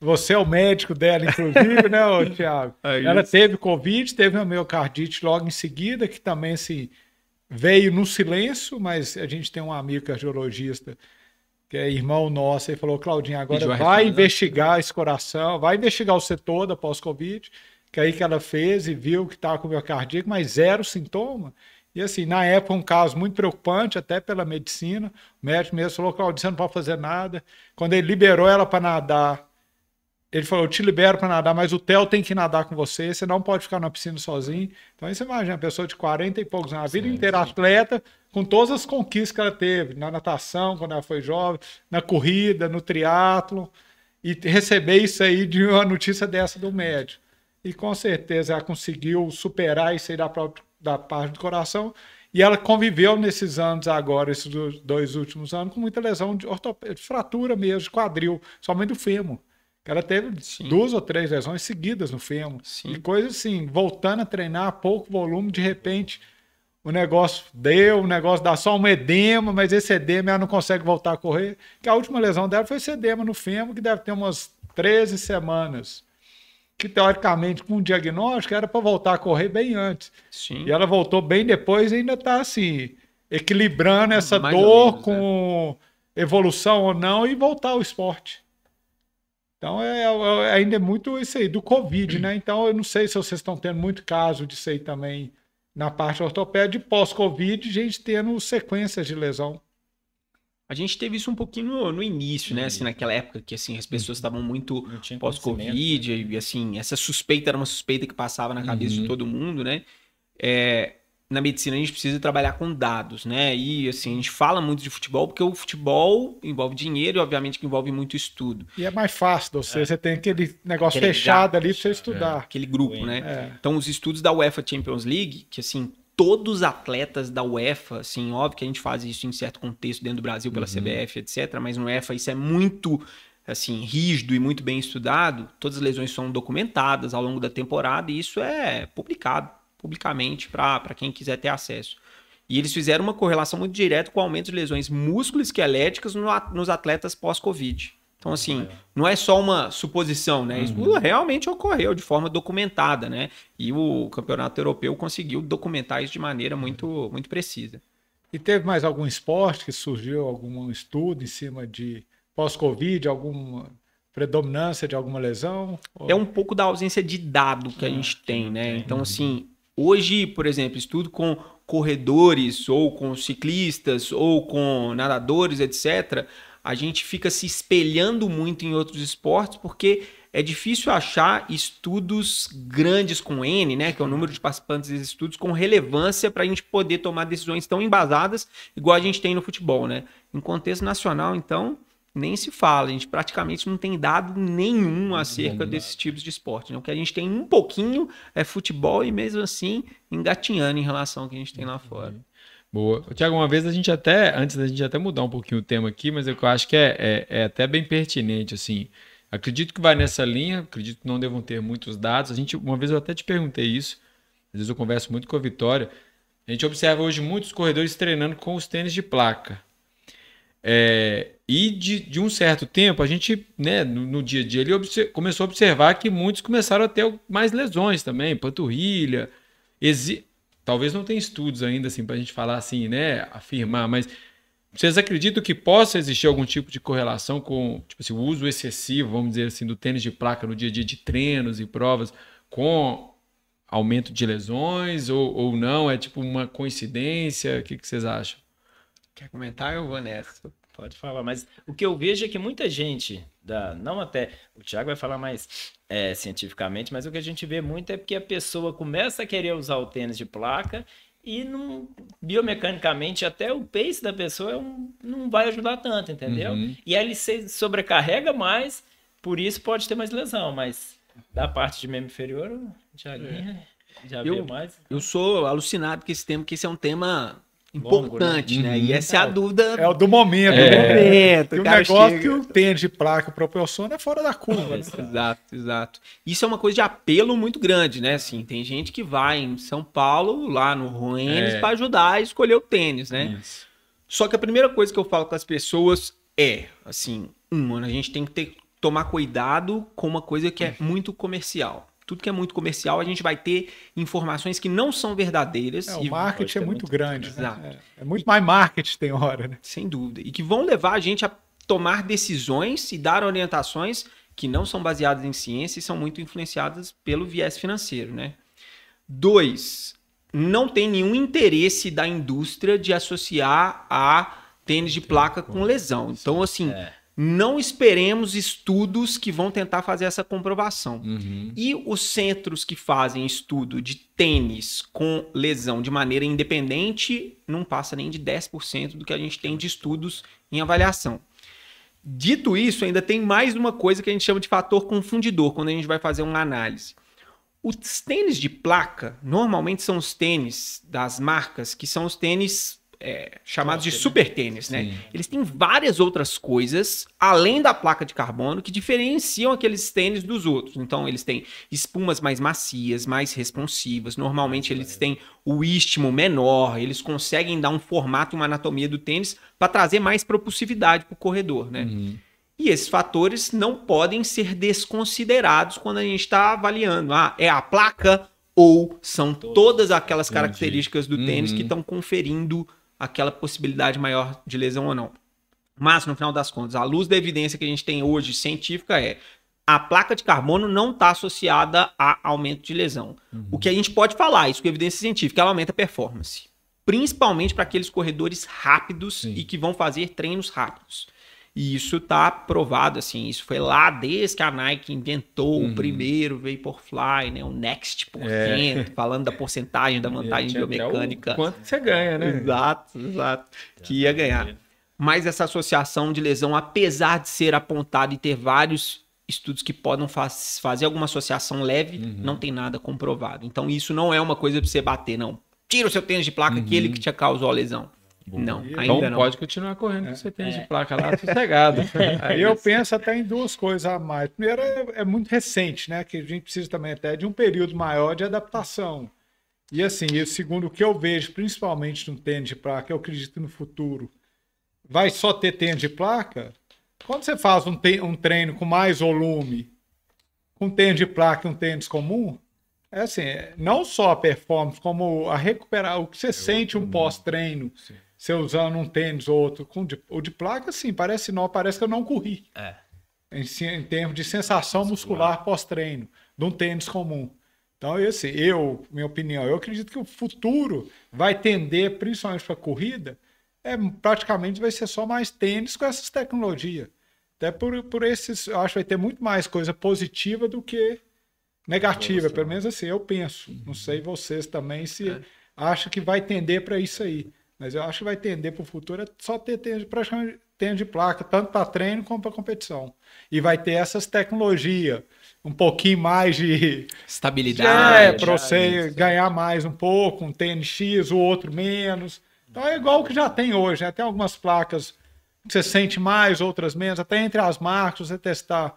você é o médico dela, inclusive, né, Tiago? É ela teve Covid, teve uma miocardite logo em seguida, que também assim, veio no silêncio, mas a gente tem um amigo cardiologista que é irmão nosso, e falou, Claudinha, agora vai resposta, investigar né? esse coração, vai investigar o setor da pós-Covid, que é aí que ela fez e viu que estava tá com miocardíaco, mas zero sintoma. E assim, na época, um caso muito preocupante, até pela medicina, o médico mesmo falou, Claudinha, você não pode fazer nada. Quando ele liberou ela para nadar ele falou: eu te libero para nadar, mas o Theo tem que nadar com você, você não pode ficar na piscina sozinho. Então aí você imagina, uma pessoa de 40 e poucos anos, a vida sim, inteira sim. atleta, com todas as conquistas que ela teve, na natação, quando ela foi jovem, na corrida, no triatlo, e receber isso aí de uma notícia dessa do médico. E com certeza ela conseguiu superar isso aí da, própria, da parte do coração. E ela conviveu nesses anos agora, esses dois últimos anos, com muita lesão de, ortop... de fratura mesmo, de quadril, somente do fêmur. Ela teve Sim. duas ou três lesões seguidas no fêmur. Sim. E coisa assim, voltando a treinar, pouco volume, de repente o negócio deu, o negócio dá só um edema, mas esse edema ela não consegue voltar a correr. Que a última lesão dela foi esse edema no fêmur, que deve ter umas 13 semanas. Que teoricamente, com o diagnóstico, era para voltar a correr bem antes. Sim. E ela voltou bem depois e ainda está assim, equilibrando essa Mais dor menos, com né? evolução ou não e voltar ao esporte. Então, é, é, é, ainda é muito isso aí, do Covid, né? Então, eu não sei se vocês estão tendo muito caso disso aí também na parte ortopédica, pós-Covid, gente tendo sequências de lesão. A gente teve isso um pouquinho no, no início, né? Assim, uhum. naquela época que assim, as pessoas uhum. estavam muito pós-Covid, né? e assim, essa suspeita era uma suspeita que passava na cabeça uhum. de todo mundo, né? É, na medicina a gente precisa trabalhar com dados, né? E assim, a gente fala muito de futebol porque o futebol envolve dinheiro e obviamente que envolve muito estudo. E é mais fácil, ou é. você tem aquele negócio aquele fechado gato, ali para você é. estudar. É. Aquele grupo, né? É. Então os estudos da UEFA Champions League, que assim, todos os atletas da UEFA, assim, óbvio que a gente faz isso em certo contexto dentro do Brasil pela uhum. CBF, etc, mas no UEFA isso é muito assim, rígido e muito bem estudado, todas as lesões são documentadas ao longo da temporada e isso é publicado publicamente para quem quiser ter acesso. E eles fizeram uma correlação muito direta com o aumento de lesões músculo-esqueléticas no, nos atletas pós-Covid. Então, assim, não é só uma suposição, né? Isso uhum. realmente ocorreu de forma documentada, né? E o campeonato europeu conseguiu documentar isso de maneira uhum. muito, muito precisa. E teve mais algum esporte que surgiu, algum estudo em cima de pós-Covid, alguma predominância de alguma lesão? Ou... É um pouco da ausência de dado que a ah, gente tem, né? Então, assim, uhum. Hoje, por exemplo, estudo com corredores ou com ciclistas ou com nadadores, etc. A gente fica se espelhando muito em outros esportes porque é difícil achar estudos grandes com N, né, que é o número de participantes desses estudos, com relevância para a gente poder tomar decisões tão embasadas, igual a gente tem no futebol, né? Em contexto nacional, então, nem se fala. A gente praticamente não tem dado nenhum acerca desses tipos de esporte. Né? O que a gente tem um pouquinho é futebol e mesmo assim engatinhando em relação ao que a gente tem lá fora. Boa. Tiago, uma vez a gente até, antes da gente até mudar um pouquinho o tema aqui, mas é eu acho que é, é, é até bem pertinente, assim. Acredito que vai nessa linha, acredito que não devam ter muitos dados. A gente, uma vez eu até te perguntei isso, às vezes eu converso muito com a Vitória. A gente observa hoje muitos corredores treinando com os tênis de placa. É, e de, de um certo tempo, a gente, né, no, no dia a dia, ele começou a observar que muitos começaram a ter mais lesões também, panturrilha. Exi... Talvez não tenha estudos ainda, assim, para a gente falar assim, né, afirmar, mas vocês acreditam que possa existir algum tipo de correlação com tipo assim, o uso excessivo, vamos dizer assim, do tênis de placa no dia a dia de treinos e provas com aumento de lesões ou, ou não? É tipo uma coincidência? O que, que vocês acham? Quer comentar? Eu vou nessa. Pode falar, mas o que eu vejo é que muita gente, da, não até, o Thiago vai falar mais é, cientificamente, mas o que a gente vê muito é porque a pessoa começa a querer usar o tênis de placa e não, biomecanicamente até o pace da pessoa é um, não vai ajudar tanto, entendeu? Uhum. E aí ele se sobrecarrega mais, por isso pode ter mais lesão, mas da parte de membro inferior, Thiaguinho, é. já viu mais. Eu sou alucinado com esse tema, que esse é um tema importante, longo, né? né? E uhum. essa é a dúvida. É o do momento, é. do né? momento. o negócio chega... que o tênis de placa propulsiona é fora da curva. É, né? Exato, exato. Isso é uma coisa de apelo muito grande, né? Assim, tem gente que vai em São Paulo, lá no Ruenes, é. para ajudar a escolher o tênis, né? Isso. Só que a primeira coisa que eu falo com as pessoas é, assim, um, a gente tem que ter, tomar cuidado com uma coisa que é uhum. muito comercial tudo que é muito comercial, a gente vai ter informações que não são verdadeiras. É, o marketing é, é muito, muito grande. Né? É, é, muito e, mais marketing tem hora, né? Sem dúvida. E que vão levar a gente a tomar decisões e dar orientações que não são baseadas em ciência e são muito influenciadas pelo viés financeiro, né? Dois, não tem nenhum interesse da indústria de associar a tênis de placa com lesão. Então, assim, é não esperemos estudos que vão tentar fazer essa comprovação. Uhum. E os centros que fazem estudo de tênis com lesão de maneira independente não passa nem de 10% do que a gente tem de estudos em avaliação. Dito isso, ainda tem mais uma coisa que a gente chama de fator confundidor quando a gente vai fazer uma análise. Os tênis de placa normalmente são os tênis das marcas que são os tênis é, chamados de né? super tênis, né? Eles têm várias outras coisas, além da placa de carbono, que diferenciam aqueles tênis dos outros. Então, eles têm espumas mais macias, mais responsivas. Normalmente, eles têm o istmo menor, eles conseguem dar um formato, uma anatomia do tênis para trazer mais propulsividade para o corredor, né? Uhum. E esses fatores não podem ser desconsiderados quando a gente está avaliando. Ah, é a placa ou são todas aquelas características do tênis uhum. que estão conferindo aquela possibilidade maior de lesão ou não. Mas, no final das contas, a luz da evidência que a gente tem hoje científica é a placa de carbono não está associada a aumento de lesão. Uhum. O que a gente pode falar, isso com evidência científica, ela aumenta a performance. Principalmente para aqueles corredores rápidos Sim. e que vão fazer treinos rápidos. E isso tá provado, assim, isso foi lá desde que a Nike inventou uhum. o primeiro Vaporfly, né? O Next porcento é. falando da porcentagem da vantagem biomecânica. quanto você ganha, né? Exato, exato. Já que ia ganhar. Mas essa associação de lesão, apesar de ser apontada e ter vários estudos que podem faz, fazer alguma associação leve, uhum. não tem nada comprovado. Então, isso não é uma coisa para você bater, não. Tira o seu tênis de placa, uhum. aquele que te causou a lesão. Não, então ainda então não. pode continuar correndo é. você tem é. de placa lá sossegado. É Aí eu penso até em duas coisas a mais. Primeiro, é, é muito recente, né? Que a gente precisa também até de um período maior de adaptação. E assim, e segundo o que eu vejo, principalmente no tênis de placa, eu acredito que no futuro vai só ter tênis de placa. Quando você faz um, um treino com mais volume, com tênis de placa e um tênis comum, é assim, é, não só a performance, como a recuperar, o que você é sente um pós-treino. Você usando um tênis ou outro. Com de, o de placa, sim, parece não, parece que eu não corri. É. Em, em termos de sensação muscular pós-treino, de um tênis comum. Então, esse, assim, eu, minha opinião, eu acredito que o futuro vai tender, principalmente para corrida, é, praticamente vai ser só mais tênis com essas tecnologias. Até por, por esses, eu acho que vai ter muito mais coisa positiva do que negativa, pelo menos assim, eu penso. Não sei uhum. vocês também se é. acham que vai tender para isso aí. Mas eu acho que vai tender para o futuro é só ter praticamente tênis de placa, tanto para treino como para competição. E vai ter essas tecnologias, um pouquinho mais de. Estabilidade. É, para você ganhar mais um pouco, um tênis X, o outro menos. Então é igual o que já tem hoje, né? Tem algumas placas que você sente mais, outras menos, até entre as marcas, você testar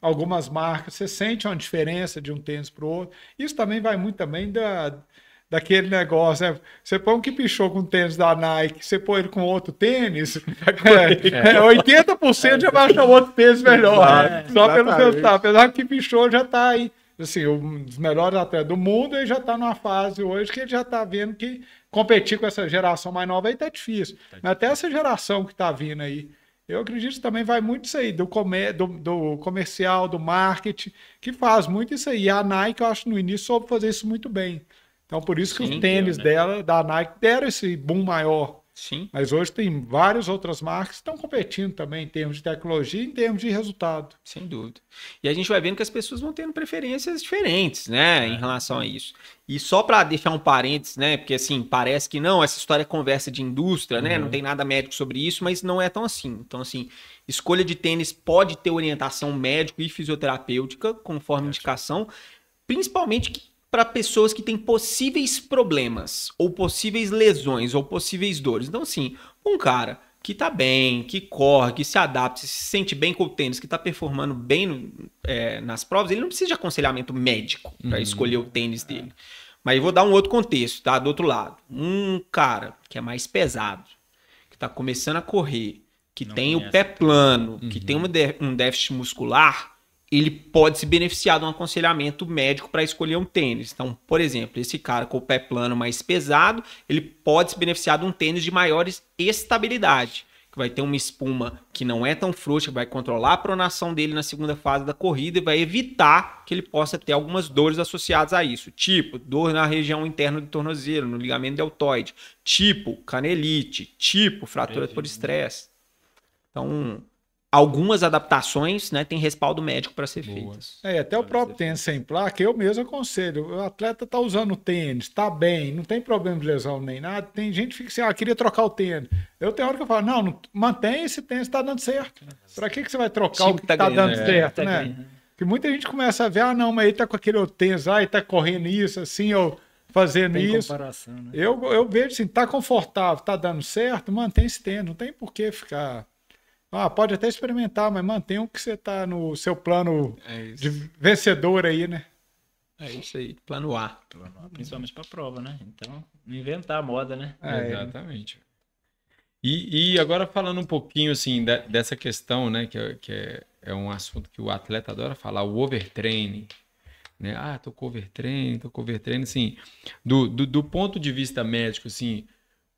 algumas marcas, você sente uma diferença de um tênis para o outro. Isso também vai muito também da daquele negócio, né? Você põe um que pichou com tênis da Nike, você põe ele com outro tênis, é, é, 80% é já vai achar outro tênis melhor. É, só exatamente. pelo resultado. Apesar que pichou já está aí, assim, um dos melhores atletas do mundo e já está numa fase hoje que ele já está vendo que competir com essa geração mais nova aí tá difícil. Tá Mas até essa geração que está vindo aí. Eu acredito que também vai muito isso aí, do, comer, do, do, comercial, do marketing, que faz muito isso aí. E a Nike, eu acho, no início soube fazer isso muito bem. Então, por isso Sim, que os tênis né? dela, da Nike, deram esse boom maior. Sim. Mas hoje tem várias outras marcas que estão competindo também em termos de tecnologia e em termos de resultado. Sem dúvida. E a gente vai vendo que as pessoas vão tendo preferências diferentes, né, é. em relação a isso. E só para deixar um parênteses, né, porque assim, parece que não, essa história é conversa de indústria, né, uhum. né, não tem nada médico sobre isso, mas não é tão assim. Então, assim, escolha de tênis pode ter orientação médico e fisioterapêutica, conforme é. indicação, principalmente que para pessoas que têm possíveis problemas, ou possíveis lesões, ou possíveis dores. Então, assim, um cara que tá bem, que corre, que se adapta, se sente bem com o tênis, que tá performando bem no, é, nas provas, ele não precisa de aconselhamento médico para uhum. escolher o tênis dele. Mas eu vou dar um outro contexto, tá? Do outro lado. Um cara que é mais pesado, que tá começando a correr, que não tem conhece. o pé plano, uhum. que tem uhum. de um déficit muscular, ele pode se beneficiar de um aconselhamento médico para escolher um tênis. Então, por exemplo, esse cara com o pé plano mais pesado, ele pode se beneficiar de um tênis de maior estabilidade, que vai ter uma espuma que não é tão frouxa, vai controlar a pronação dele na segunda fase da corrida e vai evitar que ele possa ter algumas dores associadas a isso, tipo dor na região interna do tornozelo, no ligamento deltoide, tipo canelite, tipo fratura por estresse. Então, algumas adaptações né, tem respaldo médico para ser feitas. É, até o próprio tênis sem placa, eu mesmo aconselho. O atleta está usando tênis, está bem, não tem problema de lesão nem nada. Tem gente que fica assim, ah, queria trocar o tênis. Eu tenho hora que eu falo, não, não mantém esse tênis, está dando certo. Para que, que você vai trocar o que está tá, tá dando é, certo, tá né? Que muita gente começa a ver, ah, não, mas ele está com aquele outro tênis, ah, ele está correndo isso, assim, ou fazendo tem isso. Né? Eu, eu vejo assim, está confortável, está dando certo, mantém esse tênis, não tem por que ficar ah, pode até experimentar, mas mantenha o que você está no seu plano é de vencedor aí, né? É isso aí, plano A. Plano A principalmente para prova, né? Então, inventar a moda, né? É, né? Exatamente. E, e, agora falando um pouquinho assim da, dessa questão, né, que, é, que é, é, um assunto que o atleta adora falar, o overtraining, né? Ah, tô com overtraining, tô com overtraining, assim, do, do, do ponto de vista médico, assim,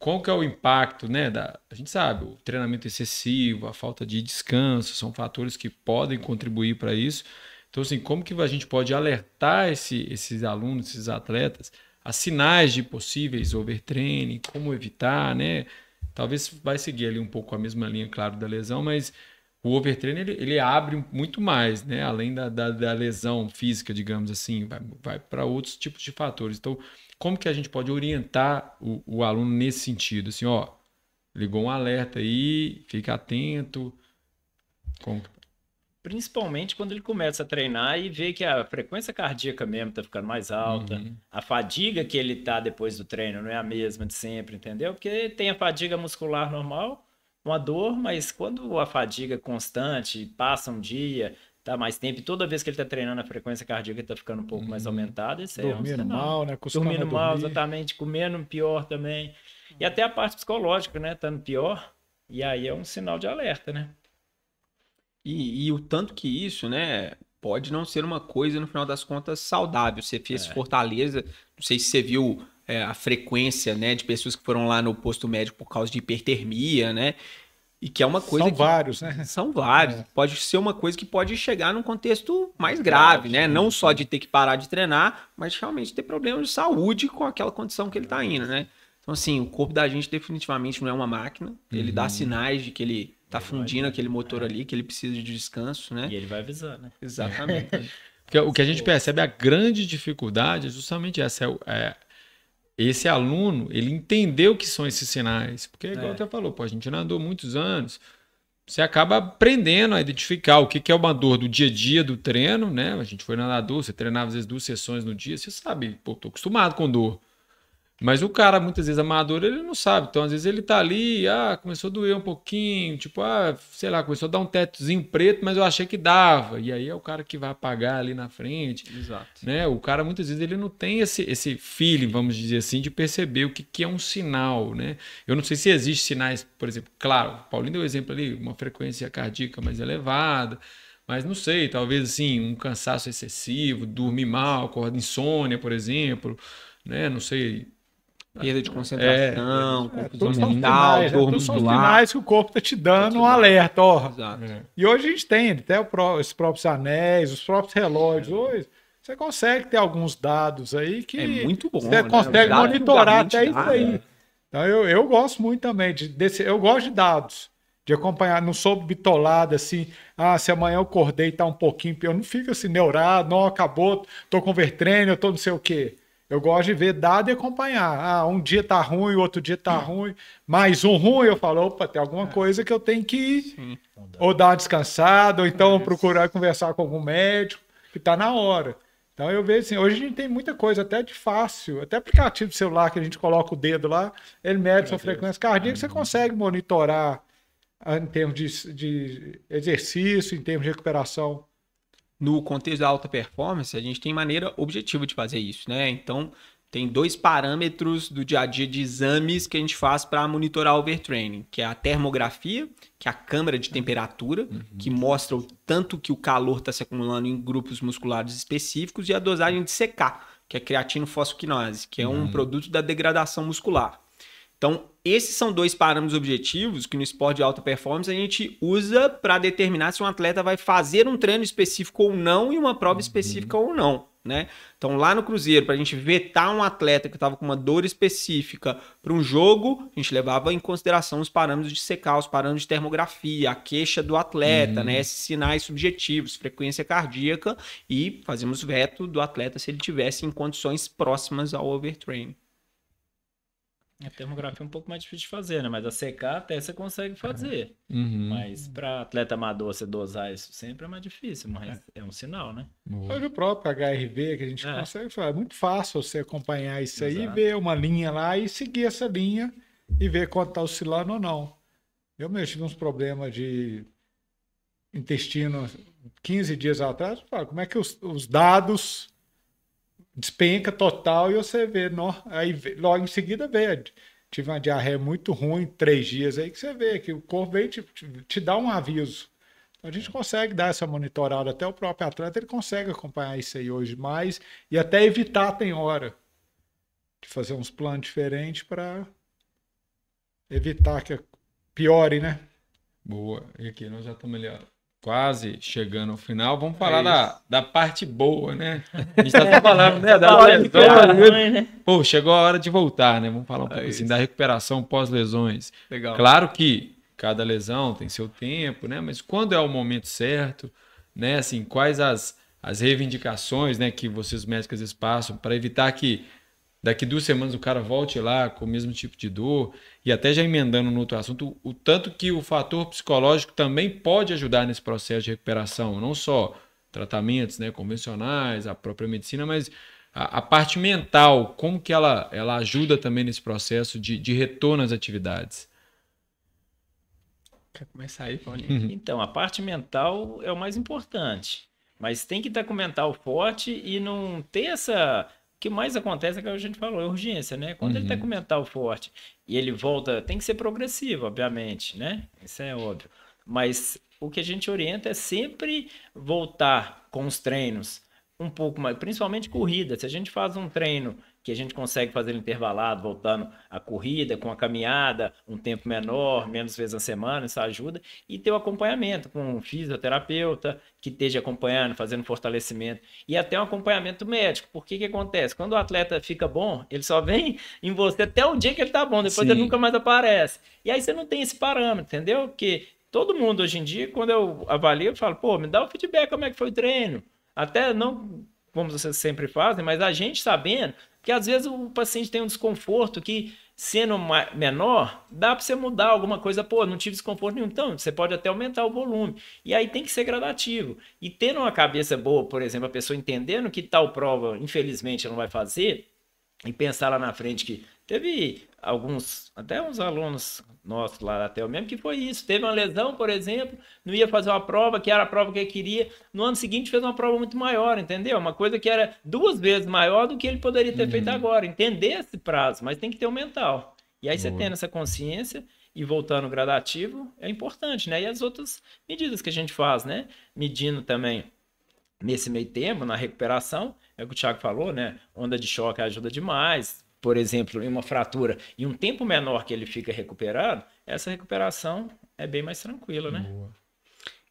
qual que é o impacto, né? Da, a gente sabe, o treinamento excessivo, a falta de descanso, são fatores que podem contribuir para isso. Então, assim, como que a gente pode alertar esse, esses alunos, esses atletas, a sinais de possíveis overtraining, como evitar, né? Talvez vai seguir ali um pouco a mesma linha, claro, da lesão, mas o overtraining ele, ele abre muito mais, né? Além da, da, da, lesão física, digamos assim, vai, vai para outros tipos de fatores. Então, como que a gente pode orientar o, o, aluno nesse sentido? Assim, ó, ligou um alerta aí, fica atento. Como... Principalmente quando ele começa a treinar e vê que a frequência cardíaca mesmo tá ficando mais alta, uhum. a fadiga que ele tá depois do treino não é a mesma de sempre, entendeu? Porque tem a fadiga muscular normal, uma dor, mas quando a fadiga constante passa um dia, tá mais tempo. E toda vez que ele tá treinando, a frequência cardíaca tá ficando um pouco hum. mais uhum. aumentada. Isso dormindo é um mal, né? Cuscando dormindo mal, exatamente. Comendo pior também. E até a parte psicológica, né? Estando pior. E aí é um sinal de alerta, né? E, e, o tanto que isso, né? Pode não ser uma coisa, no final das contas, saudável. Você fez é. Fortaleza, não sei se você viu é, a frequência né, de pessoas que foram lá no posto médico por causa de hipertermia, né? E que é uma coisa. São que, vários, né? São vários. É. Pode ser uma coisa que pode chegar num contexto mais grave, né? Não só de ter que parar de treinar, mas realmente ter problemas de saúde com aquela condição que ele está indo, né? Então, assim, o corpo da gente definitivamente não é uma máquina. Ele uhum. dá sinais de que ele tá fundindo aquele motor é. ali, que ele precisa de descanso, né? E ele vai avisando, né? Exatamente. o que a gente percebe, a grande dificuldade é justamente essa, é, é esse aluno, ele entendeu que são esses sinais. Porque, igual é. até falou, pô, a gente nadou muitos anos. Você acaba aprendendo a identificar o que, que é uma dor do dia a dia do treino, né? A gente foi nadador, você treinava às vezes duas sessões no dia, você sabe, pô, tô acostumado com dor. Mas o cara, muitas vezes, amador, ele não sabe. Então, às vezes, ele tá ali, ah, começou a doer um pouquinho, tipo, ah, sei lá, começou a dar um tetozinho preto, mas eu achei que dava. E aí é o cara que vai apagar ali na frente. Exato. Né? O cara, muitas vezes, ele não tem esse, esse feeling, vamos dizer assim, de perceber o que, que é um sinal, né? Eu não sei se existe sinais, por exemplo, claro, o Paulinho deu o exemplo ali, uma frequência cardíaca mais elevada, mas não sei, talvez, assim, um cansaço excessivo, dormir mal, acorda insônia, por exemplo, né? Não sei perda de é. concentração, é, corpo é, abdominal, dor São né? os sinais que o corpo está te dando tá um alerta, ó. Exato. É. E hoje a gente tem até os próprios anéis, os próprios relógios. É. Hoje você consegue ter alguns dados aí que é muito bom, você né? consegue monitorar até isso aí. Né? Então eu, eu gosto muito também de desse, eu gosto de dados. De acompanhar, não sou bitolado assim, ah, se amanhã eu acordei e tá um pouquinho, eu não fico assim neurado, não, acabou, tô ver eu tô não sei o quê. Eu gosto de ver dado e acompanhar. Ah, um dia tá ruim, outro dia tá Sim. Hum. ruim. Mais um ruim, eu falo, opa, tem alguma é. coisa que eu tenho que ir. Ou dar uma descansada, ou então é procurar conversar com algum médico, que tá na hora. Então eu vejo assim, hoje a gente tem muita coisa, até de fácil, até aplicativo de celular que a gente coloca o dedo lá, ele mede sua frequência cardíaca, você uhum. consegue monitorar ah, em termos de, de exercício, em termos de recuperação no contexto da alta performance, a gente tem maneira objetiva de fazer isso, né? Então, tem dois parâmetros do dia a dia de exames que a gente faz para monitorar overtraining, que é a termografia, que é a câmera de temperatura, uhum. que mostra o tanto que o calor está se acumulando em grupos musculares específicos, e a dosagem de CK, que é creatino fosfoquinase, que é um uhum. produto da degradação muscular. Então, esses são dois parâmetros objetivos que no esporte de alta performance a gente usa para determinar se um atleta vai fazer um treino específico ou não e uma prova uhum. específica ou não. Né? Então, lá no Cruzeiro, para a gente vetar um atleta que estava com uma dor específica para um jogo, a gente levava em consideração os parâmetros de secar, os parâmetros de termografia, a queixa do atleta, né? uhum. né? esses sinais subjetivos, frequência cardíaca e fazíamos veto do atleta se ele tivesse em condições próximas ao overtraining. A termografia é um pouco mais difícil de fazer, né? Mas a secar até você consegue fazer. Uhum. Mas para atleta amador você dosar isso sempre é mais difícil, mas é, é um sinal, né? o próprio HRV que a gente é. consegue fazer é muito fácil você acompanhar isso Exato. aí, ver uma linha lá e seguir essa linha e ver quanto está oscilando ou não. Eu mexi uns problemas de intestino 15 dias atrás, como é que os, os dados despenca total e você vê, no, aí logo em seguida vê. Tive uma diarreia muito ruim, três dias aí que você vê que o corpo vem te, te dá um aviso. Então, a gente é. consegue dar essa monitorada, até o próprio atleta ele consegue acompanhar isso aí hoje mais e até evitar tem hora de fazer uns planos diferentes para evitar que piore, né? Boa. E aqui nós já estamos ali, quase chegando ao final, vamos é falar é da, da parte boa, né? A gente tá é, falando, né? Da lesão. Né? né? Pô, chegou a hora de voltar, né? Vamos falar um é pouco assim da recuperação pós-lesões. Legal. Claro que cada lesão tem seu tempo, né? Mas quando é o momento certo, né? Assim, quais as, as reivindicações né, que vocês médicos passam para evitar que daqui duas semanas o cara volte lá com o mesmo tipo de dor, e até já emendando no outro assunto, o tanto que o fator psicológico também pode ajudar nesse processo de recuperação, não só tratamentos né, convencionais, a própria medicina, mas a, a parte mental, como que ela, ela ajuda também nesse processo de, de retorno às atividades? Quer começar aí, Paulinho? Uhum. Então, a parte mental é o mais importante. Mas tem que estar tá com o mental forte e não ter essa que mais acontece é que a gente falou, é urgência, né? Quando tá uhum. ele está com mental forte e ele volta, tem que ser progressivo, obviamente, né? Isso é óbvio. Mas o que a gente orienta é sempre voltar com os treinos um pouco mais, principalmente corrida. Se a gente faz um treino que a gente consegue fazer intervalado, voltando a corrida, com a caminhada, um tempo menor, menos vezes na semana, isso ajuda, e ter o um acompanhamento com um fisioterapeuta que esteja acompanhando, fazendo fortalecimento, e até um acompanhamento médico. Porque que acontece? Quando o atleta fica bom, ele só vem em você até o dia que ele está bom, depois Sim. ele nunca mais aparece. E aí você não tem esse parâmetro, entendeu? Que todo mundo hoje em dia, quando eu avalio, eu falo, pô, me dá o um feedback, como é que foi o treino? Até não como vocês sempre fazem, mas a gente sabendo, porque às vezes o paciente tem um desconforto que, sendo menor, dá para você mudar alguma coisa. Pô, não tive desconforto nenhum. Então, você pode até aumentar o volume. E aí tem que ser gradativo. E tendo uma cabeça boa, por exemplo, a pessoa entendendo que tal prova, infelizmente, ela não vai fazer, e pensar lá na frente que Teve alguns, até uns alunos nossos lá da o mesmo, que foi isso. Teve uma lesão, por exemplo, não ia fazer uma prova, que era a prova que ele queria. No ano seguinte fez uma prova muito maior, entendeu? Uma coisa que era duas vezes maior do que ele poderia ter uhum. feito agora. Entender esse prazo, mas tem que ter o um mental. E aí Boa. você tendo essa consciência e voltando gradativo, é importante, né? E as outras medidas que a gente faz, né? Medindo também nesse meio tempo, na recuperação, é o que o Thiago falou, né? Onda de choque ajuda demais, por exemplo, em uma fratura, e um tempo menor que ele fica recuperado, essa recuperação é bem mais tranquila, né? Boa.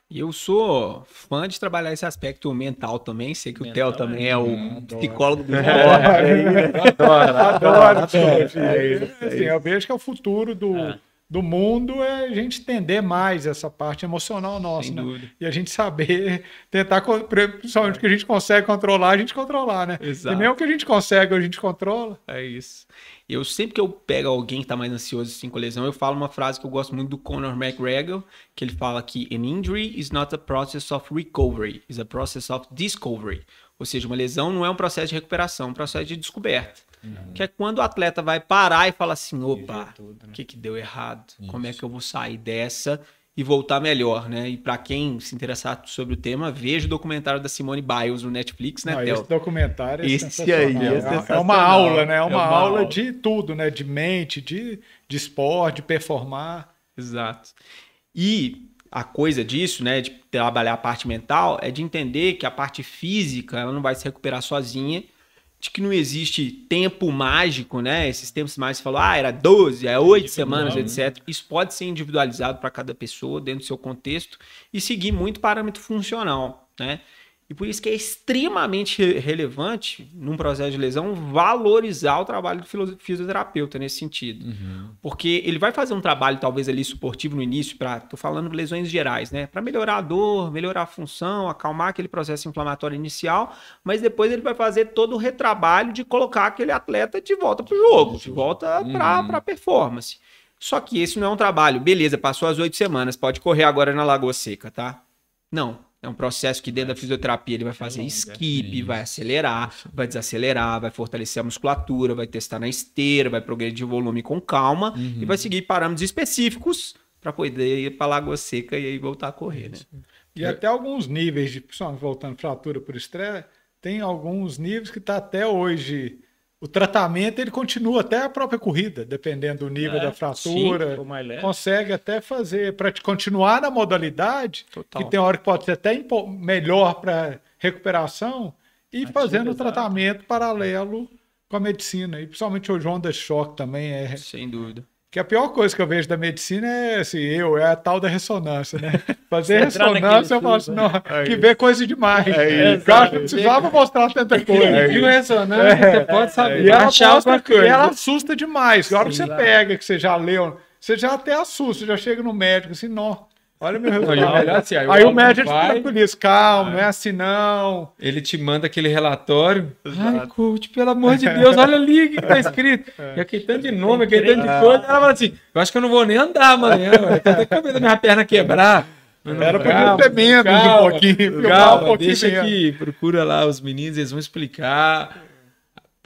E eu sou fã de trabalhar esse aspecto mental também. Sei que mental, o Theo é também é, é, é, assim, é o psicólogo do esporte. É, é, adoro, adoro. adoro, adoro, adoro, adoro, adoro, adoro, adoro, adoro, do mundo é a gente entender mais essa parte emocional nossa, Sem né? Dúvida. E a gente saber tentar, principalmente o que a gente consegue controlar, a gente controlar, né? Exato. E nem o que a gente consegue, a gente controla. É isso. Eu sempre que eu pego alguém que está mais ansioso assim com lesão, eu falo uma frase que eu gosto muito do Conor McGregor, que ele fala que an injury is not a process of recovery, is a process of discovery. Ou seja, uma lesão não é um processo de recuperação, é um processo de descoberta. Uhum. Que é quando o atleta vai parar e fala assim: opa, o né? que, que deu errado? Isso. Como é que eu vou sair dessa e voltar melhor, né? E para quem se interessar sobre o tema, veja o documentário da Simone Biles no Netflix, né, Não, Esse documentário é esse aí é, é, uma é aula, né? É uma, é uma aula, aula, de tudo, né? De mente, de, de esporte, de performar. Exato. E a coisa disso, né, de trabalhar a parte mental, é de entender que a parte física ela não vai se recuperar sozinha, de que não existe tempo mágico, né? Esses tempos mais você falou, ah, era 12, é 8 semanas, etc. Né? Isso pode ser individualizado para cada pessoa, dentro do seu contexto, e seguir muito parâmetro funcional, né? E por isso que é extremamente relevante, num processo de lesão, valorizar o trabalho do fisioterapeuta nesse sentido. Uhum. Porque ele vai fazer um trabalho, talvez, ali suportivo no início, para. Tô falando de lesões gerais, né? Para melhorar a dor, melhorar a função, acalmar aquele processo inflamatório inicial, mas depois ele vai fazer todo o retrabalho de colocar aquele atleta de volta para o jogo, de volta uhum. para a performance. Só que esse não é um trabalho. Beleza, passou as oito semanas, pode correr agora na Lagoa Seca, tá? Não é um processo que dentro da fisioterapia ele vai fazer é é skip, vai acelerar, vai desacelerar, vai fortalecer a musculatura, vai testar na esteira, vai progredir de volume com calma uhum. e vai uhum. seguir parâmetros específicos para poder ir para a Lagoa Seca e aí voltar a correr, né? E até alguns níveis de, voltando fratura por estresse, tem alguns níveis que está até hoje o tratamento ele continua até a própria corrida, dependendo do nível é, da fratura. Sim, consegue até fazer para continuar na modalidade, Total. que tem hora que pode ser até melhor para recuperação e fazendo o tratamento paralelo com a medicina. E principalmente o João de Choque também é sem dúvida. Que a pior coisa que eu vejo da medicina é assim, eu, é a tal da ressonância, né? Fazer ressonância, eu falo assim, não, é que vê coisa demais. É isso. Cara, precisava é. mostrar tanta coisa. É e ressonância, é. você pode saber. E ela, mostra, coisa. e ela assusta demais. Na hora que você pega, que você já leu, você já até assusta, já chega no médico assim, não Olha meu resultado. Aí, assim, aí, aí o, o médico vai, tranquiliza. Calma, vai. É. não é assim não. Ele te manda aquele relatório. Exato. Ai, coach, pelo amor de Deus, olha ali o que, tá escrito. É. E aquele tanto de nome, aquele tanto de coisa. Ela fala assim, eu acho que eu não vou nem andar amanhã. com medo a minha perna quebrar. Não, Era para ter menos calma, um pouquinho. Calma, um pouquinho deixa aqui que procura lá os meninos, eles vão explicar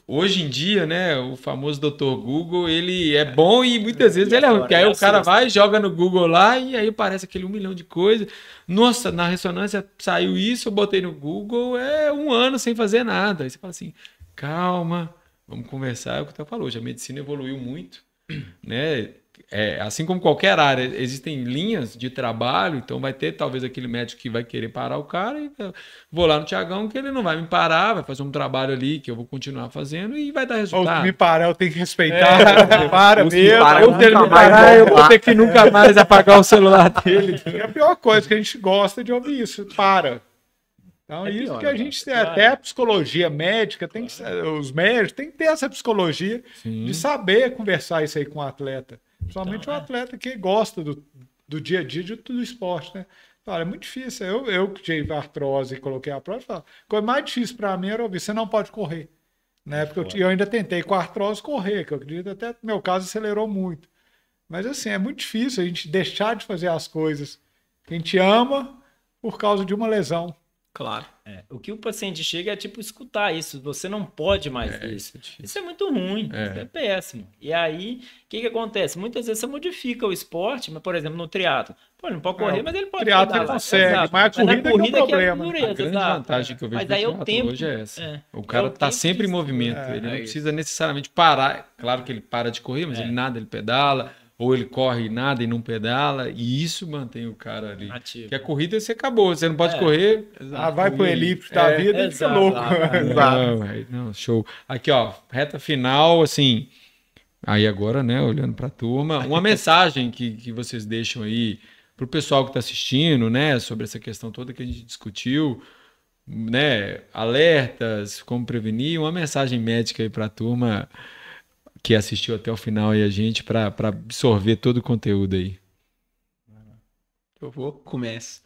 hoje em dia, né, o famoso doutor Google, ele é, bom e muitas é, vezes e ele é ruim. Porque aí o cara vai, joga no Google lá e aí aparece aquele um milhão de coisas. Nossa, na ressonância saiu isso, eu botei no Google, é um ano sem fazer nada. Aí você fala assim, calma, vamos conversar. É o que o falou, já a medicina evoluiu muito, né? é, assim como qualquer área, existem linhas de trabalho, então vai ter talvez aquele médico que vai querer parar o cara e vou lá no Tiagão que ele não vai me parar, vai fazer um trabalho ali que eu vou continuar fazendo e vai dar resultado. Ou me parar, eu tenho que respeitar, é, para mesmo. Para, me parar, eu vou ter que nunca mais apagar o celular dele. É a pior coisa que a gente gosta de ouvir isso, para. Então, é isso pior, que a né? gente tem, claro. até a psicologia médica, tem que, os médicos têm que ter essa psicologia Sim. de saber conversar isso aí com o atleta. Principalmente então, o é. atleta é. que gosta do, do dia a dia de, do esporte, né? fala é muito difícil. Eu, eu que tive artrose e coloquei a prova, falo, a coisa mais difícil para mim era ouvir, você não pode correr. Né? Porque eu, eu, ainda tentei com a artrose correr, que eu acredito até meu caso acelerou muito. Mas assim, é muito difícil a gente deixar de fazer as coisas que a gente ama por causa de uma lesão. Claro. É, o que o paciente chega é tipo escutar isso, você não pode mais é, isso. Isso é, isso é muito ruim, é. isso é péssimo. E aí, o que, que acontece? Muitas vezes você modifica o esporte, mas, por exemplo, no triatlo. Pô, ele não pode é, correr, mas ele pode triatlo nadar. ele consegue, exato. mas a corrida, é mas corrida é, o problema. a grande exato. vantagem que eu vejo mas aí no triatlo tempo, hoje é essa. O cara está sempre de... em movimento, ele não precisa necessariamente parar. Claro que ele para de correr, mas ele nada, ele pedala ou ele corre e nada e não pedala, e isso mantém o cara ali. Ativo. Porque a corrida você acabou, você não pode é, correr. Ah, vai pro elipse da é, vida e fica louco. Ah, não, não, show. Aqui, ó, reta final, assim. Aí agora, né, olhando pra turma, uma mensagem que, que vocês deixam aí pro pessoal que está assistindo, né, sobre essa questão toda que a gente discutiu, né, alertas, como prevenir, uma mensagem médica aí pra turma que assistiu até o final e a gente para absorver todo o conteúdo aí. Eu vou, começar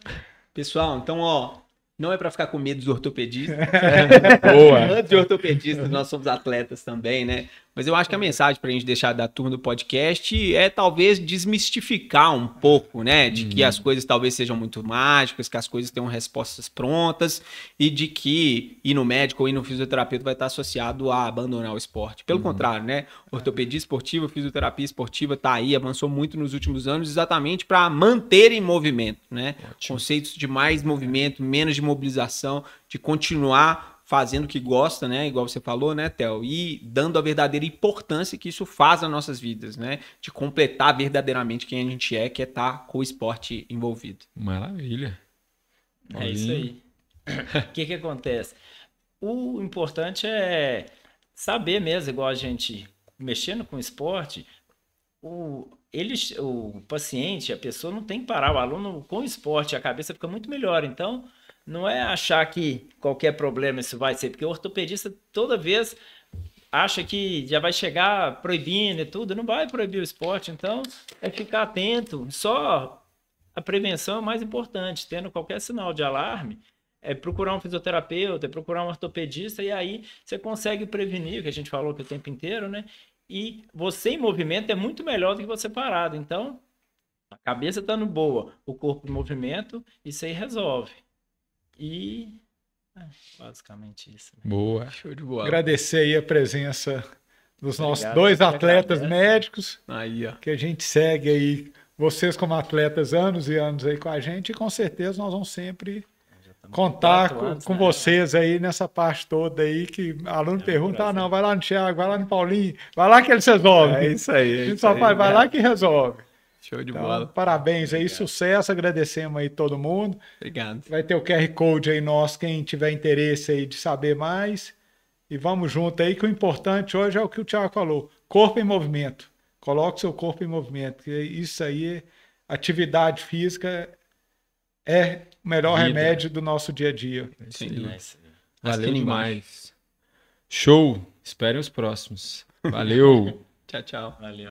Pessoal, então, ó, não é para ficar com medo dos ortopedistas. Boa. Antes de ortopedistas, nós somos atletas também, né? Mas eu acho que a uhum. mensagem para a gente deixar da turma do podcast é talvez desmistificar um pouco, né? De uhum. que as uhum. coisas talvez sejam muito mágicas, que as coisas tenham respostas prontas e de que ir no médico ou ir no fisioterapeuta vai estar associado a abandonar o esporte. Pelo uhum. contrário, né? Ortopedia esportiva, fisioterapia esportiva tá aí, avançou muito nos últimos anos exatamente para manter em movimento, né? Ótimo. Conceitos de mais movimento, menos de mobilização, de continuar fazendo o que gosta, né? Igual você falou, né, Théo? E dando a verdadeira importância que isso faz nas nossas vidas, né? De completar verdadeiramente quem a gente é, que é estar tá com o esporte envolvido. Maravilha. É isso aí. O que que acontece? O importante é saber mesmo, igual a gente mexendo com esporte, o, ele, o paciente, a pessoa não tem que parar. O aluno com esporte, a cabeça fica muito melhor. Então, não é achar que qualquer problema isso vai ser, porque o ortopedista toda vez acha que já vai chegar proibindo e tudo, não vai proibir o esporte, então é ficar atento, só a prevenção é mais importante, tendo qualquer sinal de alarme, é procurar um fisioterapeuta, é procurar um ortopedista e aí você consegue prevenir, que a gente falou que o tempo inteiro, né? E você em movimento é muito melhor do que você parado. Então, a cabeça estando tá boa, o corpo em movimento, isso aí resolve. E é, basicamente isso. Né? Boa. Show de bola. Agradecer aí a presença dos Obrigado, nossos dois atletas médicos. Aí, ó. Que a gente segue aí, vocês como atletas, anos e anos aí com a gente, e com certeza nós vamos sempre contar com, anos, com né? vocês aí nessa parte toda aí, que aluno é pergunta, ah, não, vai lá no Thiago, vai lá no Paulinho, vai lá que eles resolvem. É isso aí. É isso aí, só vai lá que resolve. Show de então, bola. Parabéns aí, sucesso. Agradecemos aí todo mundo. Obrigado. Vai ter o QR Code aí nosso, quem tiver interesse aí de saber mais. E vamos junto aí, que o importante hoje é o que o Tiago falou: corpo em movimento. Coloque seu corpo em movimento. isso aí, atividade física é o melhor Vida. remédio do nosso dia a dia. É Sim, demais. Valeu é demais. Show. Esperem os próximos. Valeu. tchau, tchau. Valeu.